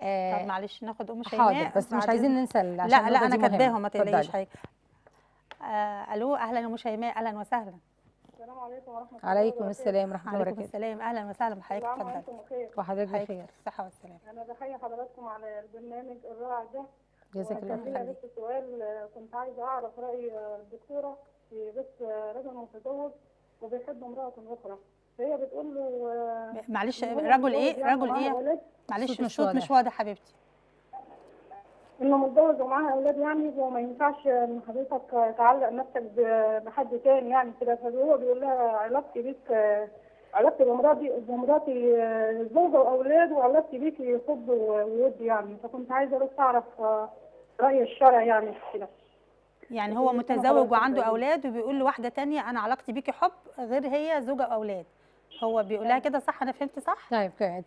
طب آه، معلش ناخد ام شيماء حاضر بس مش عايزين ننسى لا لا انا كاتباهم ما تقلقيش حاجه آه الو اهلا يا ام شيماء اهلا وسهلا السلام عليكم ورحمه الله عليكم السلام ورحمه الله وبركاته السلام اهلا وسهلا بحضرتك اتفضل وحضرتك بخير الصحه والسلامه انا بحيي حضراتكم على البرنامج الرائع ده جزاك الله خير كان بس سؤال آه، كنت عايزه اعرف راي آه، الدكتوره في بس رجل متزوج وبيحب امراه اخرى فهي بتقول له آه، معلش رجل ايه رجل ايه معلش الصوت مش واضح حبيبتي انه متجوز ومعاها اولاد يعني وما ينفعش ان حضرتك تعلق نفسك بحد تاني يعني كده فهو بيقول لها علاقتي بيك آه، علاقتي بمراتي بمراتي آه، زوجه واولاد وعلاقتي بيكي حب وود يعني فكنت عايزه بس اعرف راي الشرع يعني في كده يعني هو متزوج وعنده اولاد وبيقول لواحده تانية انا علاقتي بيكي حب غير هي زوجه واولاد هو بيقولها طيب. كده صح انا فهمت صح طيب تمام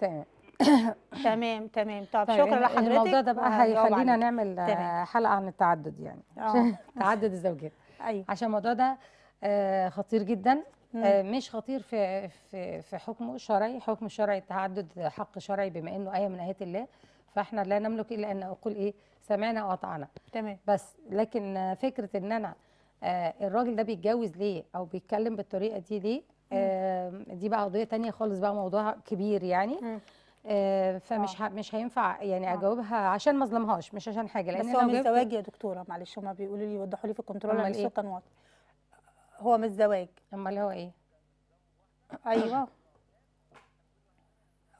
<coughs> تمام تمام طب طيب شكرا لحضرتك الموضوع ده بقى هيخلينا نعمل تمام. حلقه عن التعدد يعني آه. <laughs> تعدد الزوجات ايوه عشان الموضوع ده آه، خطير جدا آه، مش خطير في في في حكمه الشرعي حكم الشرعي التعدد حق شرعي بما انه ايه من ايات الله فاحنا لا نملك الا ان اقول ايه سمعنا واطعنا تمام بس لكن فكره ان انا الراجل ده بيتجوز ليه او بيتكلم بالطريقه دي ليه دي بقى قضيه تانية خالص بقى موضوعها كبير يعني آه، فمش آه. مش هينفع يعني آه. اجاوبها عشان ما اظلمهاش مش عشان حاجه لان بس هو مش زواج يا دكتوره معلش هما بيقولوا لي يوضحوا لي في الكنترول على إيه؟ قنوات هو مش زواج امال هو ايه ايوه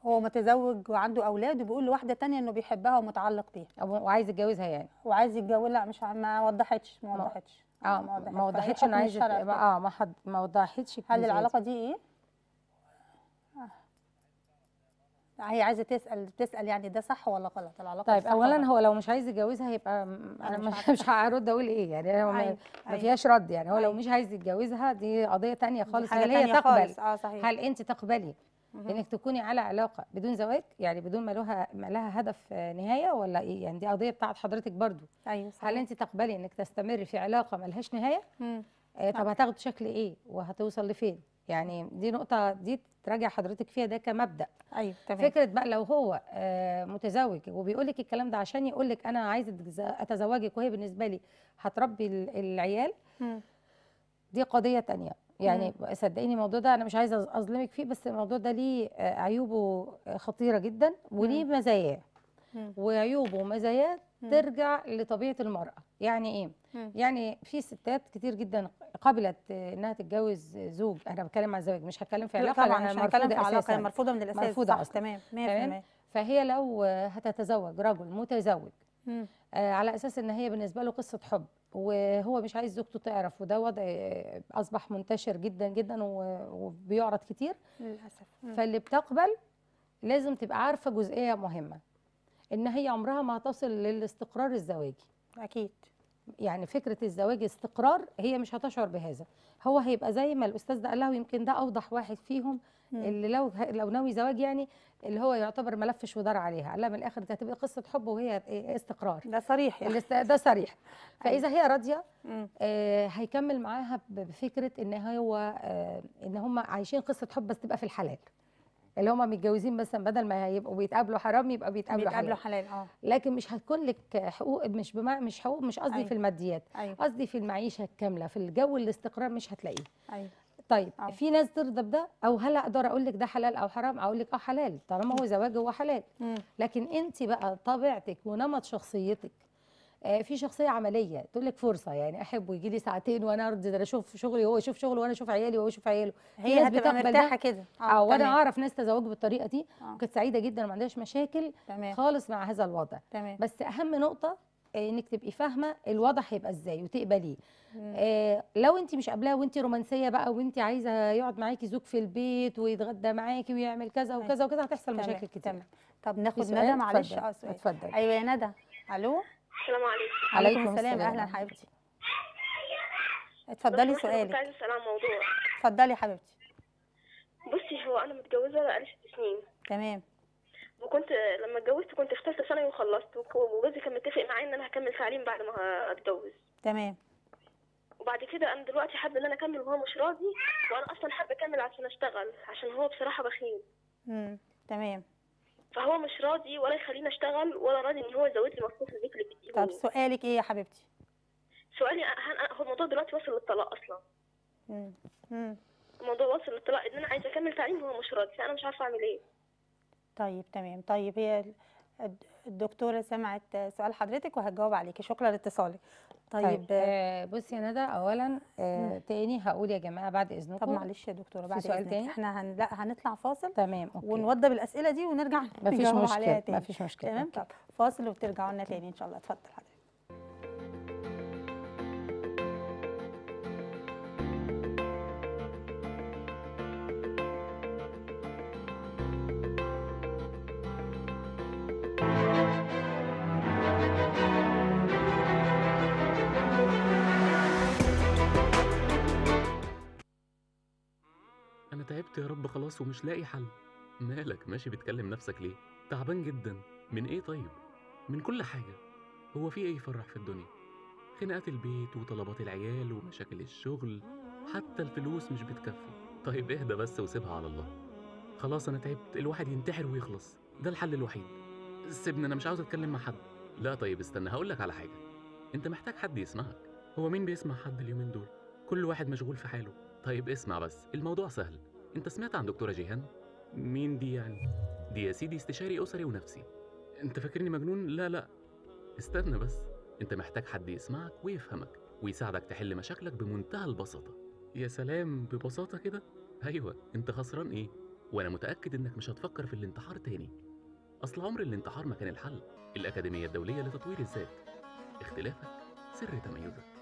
هو متزوج وعنده اولاد وبيقول لواحده تانية انه بيحبها ومتعلق بيها وعايز يتجوزها يعني وعايز يتجوز لا مش ما وضحتش ما وضحتش اه ما وضحتش ان عايزه اه ما حد ما وضحتش هل العلاقه دي ايه؟ آه. هي عايزه تسال تسال يعني ده صح ولا غلط العلاقه طيب اولا هو لو مش عايز يتجوزها هيبقى انا مش <laughs> مش هرد اقول ايه يعني هو ما, أيوة، ما أيوة. فيهاش رد يعني هو لو أيوة. مش عايز يتجوزها دي قضيه ثانيه خالص هل هي تقبل آه صحيح. هل انت تقبلي انك تكوني على علاقه بدون زواج يعني بدون ما لها ما لها هدف آه، نهايه ولا ايه يعني دي قضيه بتاعت حضرتك برضو ايوه هل انت تقبلي انك تستمري في علاقه ما لهاش نهايه مم. آه، طب طب هتاخد شكل ايه وهتوصل لفين يعني دي نقطه دي تراجع حضرتك فيها ده كمبدا ايوه تمام فكره بقى لو هو آه، متزوج وبيقول لك الكلام ده عشان يقول لك انا عايز اتزوجك وهي بالنسبه لي هتربي العيال مم. دي قضيه ثانيه يعني مم. صدقيني الموضوع ده انا مش عايزه اظلمك فيه بس الموضوع ده ليه آه، عيوبه خطيره جدا وليه مزاياه وعيوبه ومزاياه ترجع لطبيعه المراه يعني ايه مم. يعني في ستات كتير جدا قبلت انها تتجوز زوج انا بتكلم عن الزواج مش هتكلم في علاقه طبعا مش هتكلم في علاقه مرفوضه من الاساس مرفوضه صح تمام 100% فهي لو هتتزوج رجل متزوج آه على اساس ان هي بالنسبه له قصه حب وهو مش عايز زوجته تعرف وده وضع اصبح منتشر جدا جدا وبيعرض كتير للاسف فاللي بتقبل لازم تبقى عارفه جزئيه مهمه ان هي عمرها ما هتصل للاستقرار الزواجي اكيد يعني فكره الزواج استقرار هي مش هتشعر بهذا هو هيبقى زي ما الاستاذ ده قال له يمكن ده اوضح واحد فيهم مم. اللي لو لو ناوي زواج يعني اللي هو يعتبر ملفش ودار عليها قال لها من الاخر دي هتبقى قصه حب وهي آه، استقرار ده صريح يعني ده صريح أيوة. فاذا هي راضيه آه، هيكمل معاها بفكره ان هو آه، ان هم عايشين قصه حب بس تبقى في الحلال اللي هم متجوزين مثلا بدل ما هيبقوا بيتقابلوا حرام يبقى بيتقابلوا, بيتقابلوا حلال اه لكن مش هتكون لك حقوق مش بمع... مش حقوق مش قصدي أيوة. في الماديات أيوة. قصدي أيوة. في المعيشه الكامله في الجو الاستقرار مش هتلاقيه أيوة. طيب أوه. في ناس ترضى بده او هل اقدر اقول لك ده حلال او حرام اقول لك اه حلال طالما هو زواج هو حلال م. لكن انت بقى طبيعتك ونمط شخصيتك آه، في شخصيه عمليه تقول لك فرصه يعني احب ويجي لي ساعتين وانا ارد ده انا اشوف شغلي وهو يشوف شغله وانا اشوف عيالي وهو يشوف عياله هي هتبقى مرتاحه كده اه, آه، وانا اعرف ناس تزوجوا بالطريقه دي وكانت آه. سعيده جدا وما عندهاش مشاكل تمام. خالص مع هذا الوضع تمام. بس اهم نقطه انك تبقي فاهمه الوضع هيبقى ازاي وتقبليه آه لو انت مش قابلاه وانت رومانسيه بقى وانت عايزه يقعد معاكي زوج في البيت ويتغدى معاكي ويعمل كذا وكذا وكذا هتحصل مشاكل كتير تمام طب ناخد ندى معلش اه اتفضل ايوه يا ندى الو السلام عليكم عليكم السلام, السلام. اهلا حبيبتي اتفضلي سؤالك كنت عايزه اسال عن موضوع اتفضلي يا حبيبتي بصي هو انا متجوزه بقالي ست سنين تمام وكنت لما اتجوزت كنت في ثالثه ثانوي وخلصت وجوزي كان متفق معايا ان انا هكمل تعليم بعد ما اتجوز تمام وبعد كده انا دلوقتي حابه ان انا اكمل وهو مش راضي وانا اصلا حابه اكمل عشان اشتغل عشان هو بصراحه بخيل امم تمام فهو مش راضي ولا يخليني اشتغل ولا راضي ان هو يزود لي مصروف البيت اللي بيديه طب سؤالك ايه يا حبيبتي؟ سؤالي أه، أه، هو الموضوع دلوقتي وصل للطلاق اصلا امم امم الموضوع وصل للطلاق ان انا عايزه اكمل تعليم وهو مش راضي فانا مش عارفه اعمل ايه طيب تمام طيب هي الدكتوره سمعت سؤال حضرتك وهتجاوب عليكي شكرا لاتصالك طيب, طيب. آه، آه، بصي يا ندى اولا آه تاني هقول يا جماعه بعد اذنكم طب معلش يا دكتوره بعد سؤال إذنك. تاني احنا هن... لا هنطلع فاصل تمام أوكي. ونوضب الاسئله دي ونرجع مفيش مشكله مفيش مشكله تمام طب فاصل وبترجعوا لنا تاني ان شاء الله اتفضل حضرتك تعبت يا رب خلاص ومش لاقي حل مالك ماشي بتكلم نفسك ليه تعبان جدا من ايه طيب من كل حاجه هو في ايه يفرح في الدنيا خناقات البيت وطلبات العيال ومشاكل الشغل حتى الفلوس مش بتكفي طيب اهدى بس وسيبها على الله خلاص انا تعبت الواحد ينتحر ويخلص ده الحل الوحيد سيبني انا مش عاوز اتكلم مع حد لا طيب استنى هقولك على حاجه انت محتاج حد يسمعك هو مين بيسمع حد اليومين دول كل واحد مشغول في حاله طيب اسمع بس الموضوع سهل انت سمعت عن دكتوره جيهان مين دي يعني دي يا سيدي استشاري اسري ونفسي انت فاكرني مجنون لا لا استنى بس انت محتاج حد يسمعك ويفهمك ويساعدك تحل مشاكلك بمنتهى البساطه يا سلام ببساطه كده ايوه انت خسران ايه وانا متاكد انك مش هتفكر في الانتحار تاني اصل عمر الانتحار ما كان الحل الاكاديميه الدوليه لتطوير الذات اختلافك سر تميزك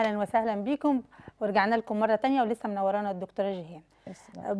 اهلا وسهلا بيكم ورجعنا لكم مره ثانيه ولسه منورانا الدكتوره جيهان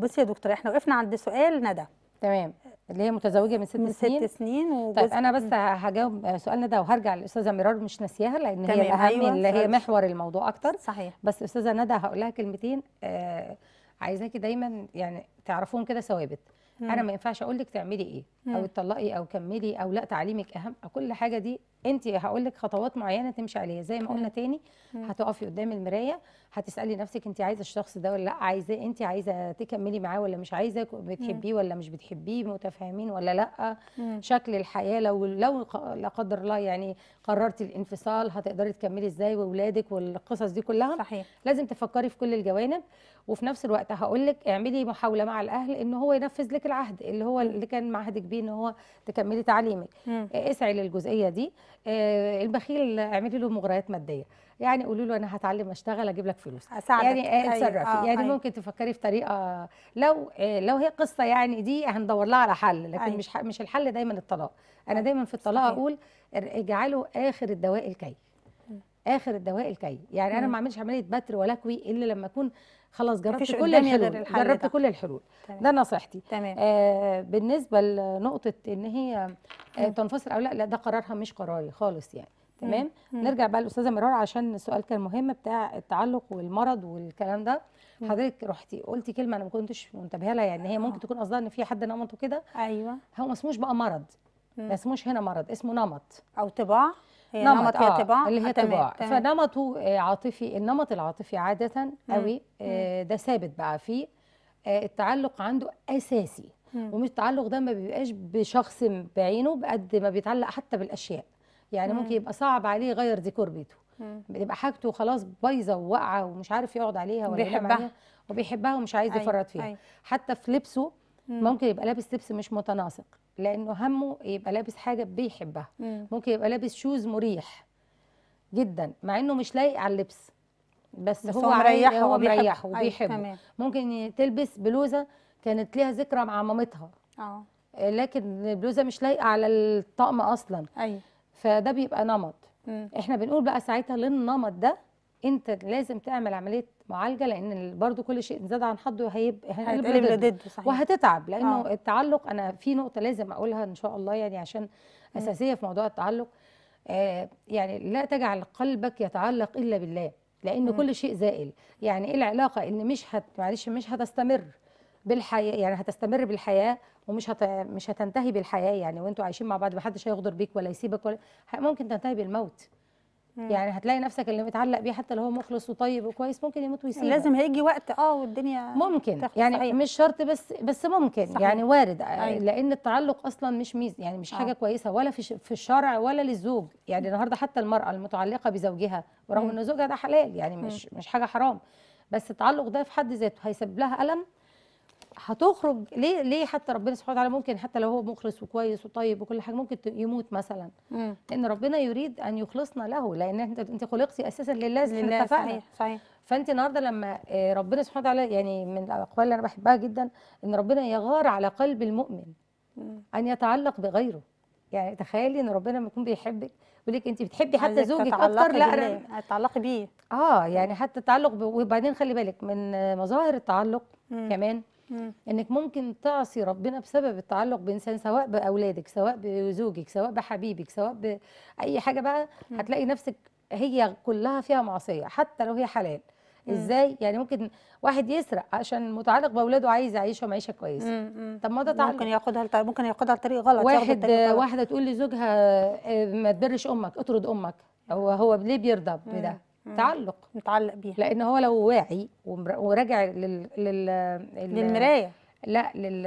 بصي يا دكتوره احنا وقفنا عند سؤال ندى تمام اللي هي متزوجه من ست من سنين ست سنين طيب انا بس هجاوب سؤال ندى وهرجع للاستاذه ميرار مش ناسياها لان هي الاهم أيوة. اللي هي محور الموضوع اكتر صحيح بس استاذه ندى هقول لها كلمتين آه عايزاكي دايما يعني تعرفون كده ثوابت مم. انا ما ينفعش اقول لك تعملي ايه مم. او تطلقي او كملي او لا تعليمك اهم كل حاجه دي انت هقول لك خطوات معينه تمشي عليها زي ما قلنا تاني هتقفي قدام المرايه هتسالي نفسك انت عايزه الشخص ده ولا لا عايزاه انت عايزه تكملي معاه ولا مش عايزه بتحبيه ولا مش بتحبيه متفاهمين ولا لا مم. شكل الحياه لو لو لا قدر الله يعني قررتي الانفصال هتقدري تكملي ازاي واولادك والقصص دي كلها صحيح. لازم تفكري في كل الجوانب وفي نفس الوقت هقول لك اعملي محاوله مع الاهل ان هو ينفذ لك العهد اللي هو اللي كان معهدك بيه ان هو تكملي تعليمك آه، اسعي للجزئيه دي آه، البخيل اعملي له مغريات ماديه يعني قولي له انا هتعلم اشتغل اجيب لك فلوس أساعدك. يعني آه، أيوة. اتصرفي أيوة. يعني أيوة. ممكن تفكري في طريقه لو لو هي قصه يعني دي هندور لها على حل لكن أيوة. مش مش الحل دايما الطلاق انا أيوة. دايما في الطلاق صحيح. اقول اجعله اخر الدواء الكي اخر الدواء الكي يعني انا ما اعملش عمليه بتر ولا كوي الا لما اكون خلاص جربت كل الحلول جربت ده. كل الحلول تمام. ده نصيحتي تمام. آه بالنسبه لنقطه ان هي آه تنفصل او لا لا ده قرارها مش قراري خالص يعني تمام مم. نرجع بقى للاستاذه مرار عشان السؤال كان مهم بتاع التعلق والمرض والكلام ده حضرتك رحتي قلتي كلمه انا ما كنتش منتبهه لها يعني هي ممكن آه. تكون قصدها ان في حد نمطه كده ايوه هو ما اسموش بقى مرض ما اسموش هنا مرض اسمه نمط او طباع هي نمط, نمط هي آه، طباع اللي هي آه، طباع فنمطه آه، عاطفي النمط العاطفي عاده قوي ده ثابت بقى فيه التعلق عنده اساسي ومش التعلق ده ما بيبقاش بشخص بعينه بقد ما بيتعلق حتى بالاشياء يعني ممكن يبقى صعب عليه يغير ديكور بيته بتبقى حاجته خلاص بايظه وواقعه ومش عارف يقعد عليها ولا بيحبها وبيحبها ومش عايز أيوة، يفرط فيها أي. أيوة. حتى في لبسه مم. ممكن يبقى لابس لبس مش متناسق لانه همه يبقى لابس حاجه بيحبها مم. ممكن يبقى لابس شوز مريح جدا مع انه مش لايق على اللبس بس, بس هو مريح هو مريح وبيحبه أيوة، ممكن تلبس بلوزه كانت ليها ذكرى مع مامتها اه لكن البلوزه مش لايقه على الطقم اصلا ايوه فده بيبقى نمط مم. احنا بنقول بقى ساعتها للنمط ده انت لازم تعمل عمليه معالجه لان برضو كل شيء زاد عن حده هيبقى هيتقلب وهتتعب لانه آه. التعلق انا في نقطه لازم اقولها ان شاء الله يعني عشان اساسيه في موضوع التعلق آه يعني لا تجعل قلبك يتعلق الا بالله لان م. كل شيء زائل يعني ايه العلاقه ان مش هت معلش مش هتستمر بالحياه يعني هتستمر بالحياه ومش هت... مش هتنتهي بالحياه يعني وانتوا عايشين مع بعض محدش هيغدر بيك ولا يسيبك ولا ممكن تنتهي بالموت يعني هتلاقي نفسك اللي متعلق بيه حتى لو هو مخلص وطيب وكويس ممكن يموت ويسيب لازم هيجي وقت اه والدنيا ممكن يعني صحيح. مش شرط بس بس ممكن صحيح. يعني وارد آه، أي. أيوة. لان التعلق اصلا مش ميز يعني مش آه. حاجه كويسه ولا في في الشرع ولا للزوج يعني النهارده حتى المراه المتعلقه بزوجها ورغم ان زوجها ده حلال يعني مش مم. مش حاجه حرام بس التعلق ده في حد ذاته هيسبب لها الم هتخرج ليه ليه حتى ربنا سبحانه وتعالى ممكن حتى لو هو مخلص وكويس وطيب وكل حاجه ممكن يموت مثلا مم. لان ربنا يريد ان يخلصنا له لان انت انت خلقتي اساسا لله زي ما اتفقنا صحيح صحيح فانت النهارده لما آه، ربنا سبحانه وتعالى يعني من الاقوال اللي انا بحبها جدا ان ربنا يغار على قلب المؤمن مم. ان يتعلق بغيره يعني تخيلي ان ربنا لما يكون بيحبك يقول لك انت بتحبي حتى زوجك اكتر لا انا اتعلقي بيه اه يعني حتى التعلق وبعدين خلي بالك من مظاهر التعلق مم. كمان مم. انك ممكن تعصي ربنا بسبب التعلق بانسان سواء باولادك سواء بزوجك سواء بحبيبك سواء باي حاجه بقى مم. هتلاقي نفسك هي كلها فيها معصيه حتى لو هي حلال مم. ازاي يعني ممكن واحد يسرق عشان متعلق باولاده عايز يعيشه معيشه كويسه طب ما ده تعلق ممكن ياخدها لطريق ممكن ياخدها لطريق غلط واحد غلط. واحده تقول لزوجها آه، ما تبرش امك اطرد امك هو هو ليه بيرضى بده تعلق متعلق بيها لان هو لو واعي وراجع لل, لل... للمرايه لا لل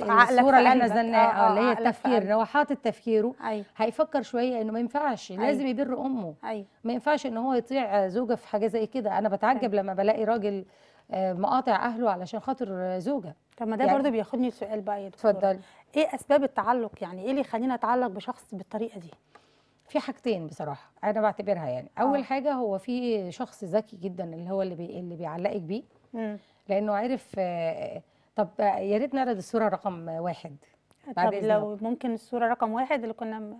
الصوره اللي احنا نزلناها آه، آه، اللي هي التفكير لو حاطط تفكيره أيوه. هيفكر شويه انه ما ينفعش أيوه. لازم يبر امه أيوه. ما ينفعش ان هو يطيع زوجه في حاجه زي كده انا بتعجب أيوه. لما بلاقي راجل آه، مقاطع اهله علشان خاطر زوجه طب ما ده يعني برضه بياخدني سؤال بقى يا دكتور اتفضلي ايه اسباب التعلق يعني ايه اللي يخليني اتعلق بشخص بالطريقه دي في حاجتين بصراحه انا بعتبرها يعني اول آه. حاجه هو في شخص ذكي جدا اللي هو اللي بي اللي بيعلقك بيه لانه عارف آه، طب يا ريت نعرض الصوره رقم واحد بعد طب لو ممكن الصوره رقم واحد اللي كنا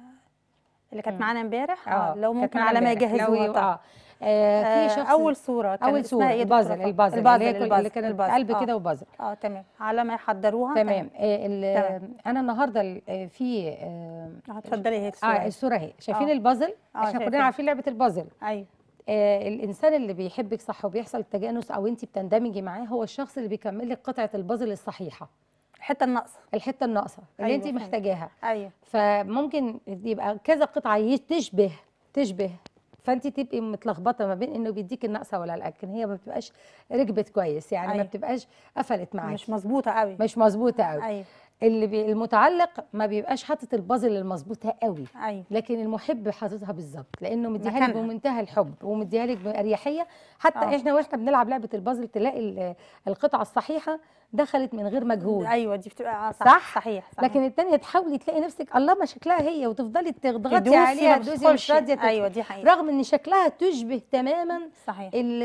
اللي كانت معانا امبارح اه, آه، لو ممكن على ما يجهزوها اه آه، في آه، شخص اول صوره كان اول صوره إيه البازل البازل البازل اللي, البازل اللي كانت قلب كده وبازل آه،, اه تمام على ما يحضروها تمام, تمام. انا النهارده في اتفضلي هيك الصوره اه إيه؟ الصوره إيه؟ اهي شايفين البازل احنا كلنا عارفين لعبه البازل ايوه آه الانسان اللي بيحبك صح وبيحصل تجانس او انت بتندمجي معاه هو الشخص اللي بيكمل لك قطعه البازل الصحيحه الحته الناقصه الحته الناقصه اللي أيوة انت محتاجاها ايوه فممكن يبقى كذا قطعه تشبه تشبه فانت تبقي متلخبطه ما بين انه بيديك الناقصه ولا لا لكن هي ما بتبقاش ركبت كويس يعني أي. ما أيوة. بتبقاش قفلت معاكي مش مظبوطه قوي مش مظبوطه قوي أي. أيوة. اللي بي المتعلق ما بيبقاش حاطط البازل المظبوطه قوي أيوة. لكن المحب حاططها بالظبط لانه مديها لك بمنتهى الحب ومديها لك باريحيه حتى أوه. احنا واحنا بنلعب لعبه البازل تلاقي القطعه الصحيحه دخلت من غير مجهود ايوه دي بتبقى آه، صح, صح؟ صحيح, صح لكن الثانيه تحاولي تلاقي نفسك الله ما شكلها هي وتفضلي تضغطي عليها تدوسي مش راضيه ايوه دي حقيقة. رغم ان شكلها تشبه تماما صحيح الـ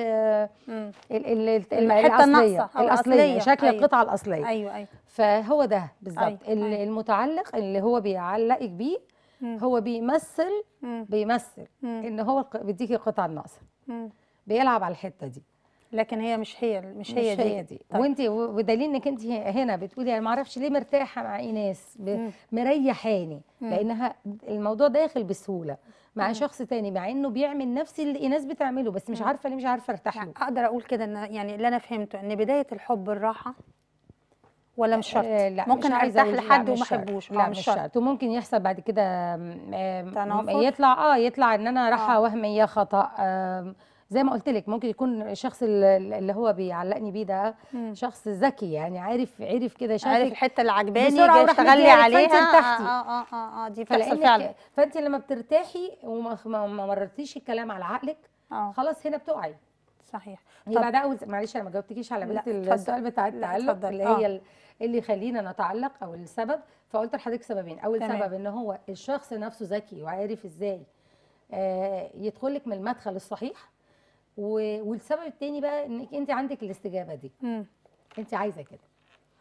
الـ الـ الحته الناقصه الاصليه, الأصلية. شكل أيوة. القطعه الاصليه ايوه ايوه فهو ده بالظبط أيوة، أيوة. المتعلق اللي هو بيعلقك بيه هو بيمثل بيمثل ان هو بيديكي القطعه الناقصه بيلعب على الحته دي لكن هي مش هي مش هي مش دي, هي دي. طيب. وانت ودليل انك انت هنا بتقولي انا ما اعرفش ليه مرتاحه مع ايناس مريحاني لانها الموضوع داخل بسهوله مع مم. شخص تاني مع انه بيعمل نفس اللي ايناس بتعمله بس مش عارفه ليه مش عارفه ارتاح له يعني اقدر اقول كده ان يعني اللي انا فهمته ان بدايه الحب الراحه ولا مش شرط آه، لا ممكن مش ارتاح لحد وما احبوش لا آه، مش شرط. شرط وممكن يحصل بعد كده يطلع اه يطلع ان انا راحه آه. وهميه خطا آه زي ما قلت لك ممكن يكون الشخص اللي هو بيعلقني بيه ده شخص ذكي يعني عارف عرف كده شايف عارف الحته اللي عجباني اشتغلي عليها ارتحتي آه،, اه اه اه, آه دي بتحصل فعلا فانت لما بترتاحي وما مررتيش الكلام على عقلك آه. خلاص هنا بتقعي صحيح هي بعدها معلش انا ما جاوبتكيش على السؤال بتاع التعلق اللي هي آه. اللي يخلينا نتعلق او السبب فقلت لحضرتك سببين اول تمام. سبب ان هو الشخص نفسه ذكي وعارف ازاي آه، يدخل لك من المدخل الصحيح والسبب الثاني بقى انك انت عندك الاستجابه دي م. انت عايزه كده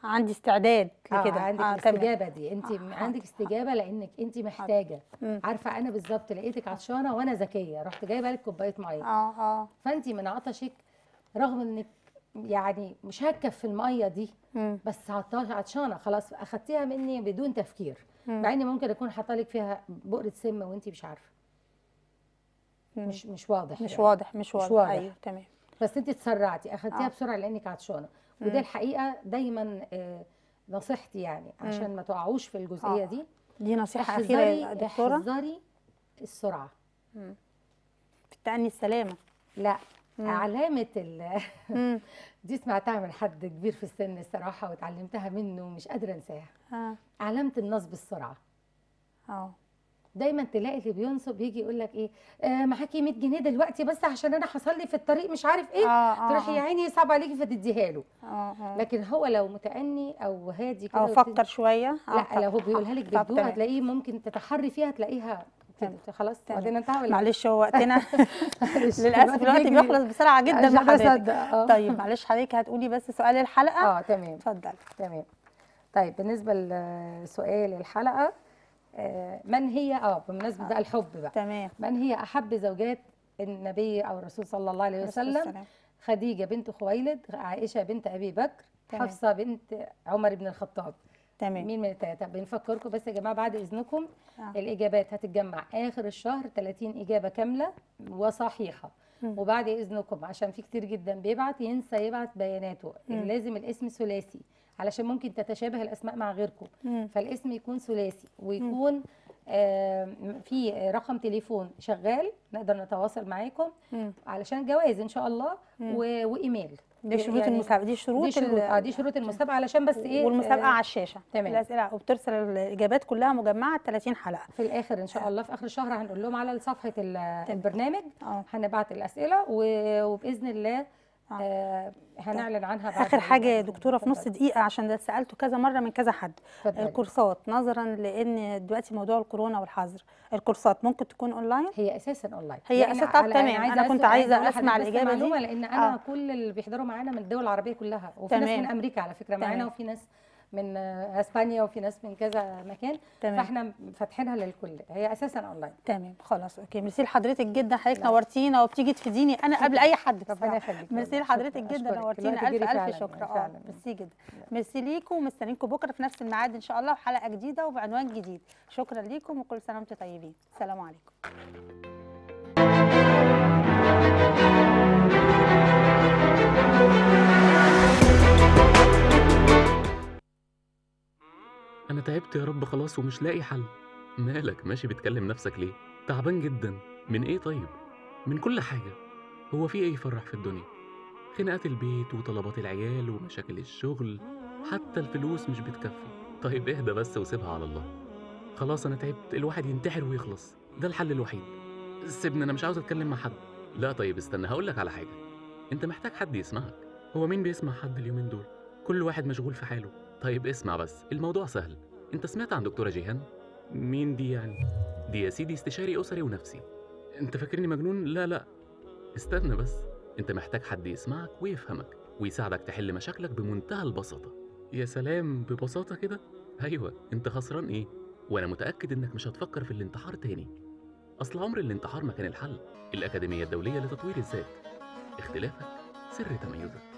عندي استعداد آه، لكده آه عندك آه الاستجابه دي انت آه عندك استجابه لانك انت محتاجه آه. عارفه انا بالظبط لقيتك عطشانه وانا ذكيه رحت جايبه لك كوبايه ميه اه اه فانت من عطشك رغم انك يعني مش هكف في الميه دي مم. بس عطشانه خلاص اخدتيها مني بدون تفكير مع اني ممكن اكون حاطه فيها بقره سم وانت مش عارفه مش مش واضح مش يعني. واضح مش واضح, مش واضح. ايوه تمام بس انت تسرعتي اخدتيها آه. بسرعه لانك عطشانه ودي الحقيقه دايما آه، نصيحتي يعني عشان ما تقعوش في الجزئيه آه. دي دي نصيحه اخيره يا دكتوره احذري السرعه مم. في التأني السلامه لا مم. علامه ال... <laughs> دي سمعتها من حد كبير في السن الصراحه واتعلمتها منه مش قادره انساها آه. علامه النصب السرعة اه دايما تلاقي اللي بينصب يجي يقول لك ايه آه معاكي 100 جنيه دلوقتي بس عشان انا حصل لي في الطريق مش عارف ايه آه آه تروحي آه. يا عيني صعب عليكي فتديها له آه آه لكن هو لو متاني او هادي كده او فكر شويه لا لو هو بيقولها لك بهدوء هتلاقيه ممكن تتحري فيها تلاقيها كده خلاص وبعدين انتهى إيه؟ معلش هو وقتنا <laughs> <laughs> للاسف دلوقتي بيخلص بسرعه جدا مع حضرتك آه. طيب معلش حضرتك هتقولي بس سؤال الحلقه اه تمام اتفضلي تمام طيب بالنسبه لسؤال الحلقه آه، من هي اه بمناسبه بقى آه. الحب بقى تمام من هي احب زوجات النبي او الرسول صلى الله عليه وسلم خديجه بنت خويلد عائشه بنت ابي بكر حفصه بنت عمر بن الخطاب تمام مين من الثلاثه بنفكركم بس يا جماعه بعد اذنكم آه. الاجابات هتتجمع اخر الشهر 30 اجابه كامله وصحيحه م. وبعد اذنكم عشان في كتير جدا بيبعت ينسى يبعت بياناته م. لازم الاسم ثلاثي علشان ممكن تتشابه الاسماء مع غيركم م. فالاسم يكون ثلاثي ويكون آه في رقم تليفون شغال نقدر نتواصل معاكم علشان جوائز ان شاء الله وايميل دي شروط يعني المسابقه دي شروط دي شروط, اه دي شروط المسابقه علشان بس ايه والمسابقه آه على الشاشه تمام الاسئله وبترسل الاجابات كلها مجمعه 30 حلقه في الاخر ان شاء الله في اخر الشهر هنقول لهم على صفحه البرنامج آه. هنبعت الاسئله وباذن الله آه. آه، طيب. هنعلن عنها بعد اخر حاجه يا دكتوره في نص دقيقه عشان ده سالته كذا مره من كذا حد فضل. الكورسات آه، نظرا لان دلوقتي موضوع الكورونا والحظر الكورسات ممكن تكون اونلاين هي اساسا اونلاين هي اساسا تمام انا, أنا كنت عايزه اسمع الاجابه دي لان انا آه. كل اللي بيحضروا معانا من الدول العربيه كلها وفي تمام. ناس من امريكا على فكره معانا وفي ناس من اسبانيا وفي ناس من كذا مكان تمام. فاحنا فاتحينها للكل هي اساسا اونلاين تمام خلاص اوكي ميرسي لحضرتك جدا حضرتك نعم. نورتينا وبتيجي تفيديني انا قبل اي حد ربنا يخليك ميرسي لحضرتك جدا نورتينا الف الف شكر اه ميرسي جدا نعم. ميرسي ليكم ومستنيينكم بكره في نفس الميعاد ان شاء الله وحلقه جديده وبعنوان جديد شكرا ليكم وكل سنه وانتم طيبين سلام عليكم تعبت يا رب خلاص ومش لاقي حل مالك ماشي بتكلم نفسك ليه تعبان جدا من ايه طيب من كل حاجه هو في ايه يفرح في الدنيا خناقات البيت وطلبات العيال ومشاكل الشغل حتى الفلوس مش بتكفي طيب اهدى بس وسيبها على الله خلاص انا تعبت الواحد ينتحر ويخلص ده الحل الوحيد سيبني انا مش عاوز اتكلم مع حد لا طيب استنى هقول لك على حاجه انت محتاج حد يسمعك هو مين بيسمع حد اليومين دول كل واحد مشغول في حاله طيب اسمع بس الموضوع سهل انت سمعت عن دكتوره جيهان مين دي يعني دي يا سيدي استشاري اسري ونفسي انت فاكرني مجنون لا لا استنى بس انت محتاج حد يسمعك ويفهمك ويساعدك تحل مشاكلك بمنتهى البساطه يا سلام ببساطه كده ايوه انت خسران ايه وانا متاكد انك مش هتفكر في الانتحار تاني اصل عمر الانتحار ما كان الحل الاكاديميه الدوليه لتطوير الذات اختلافك سر تميزك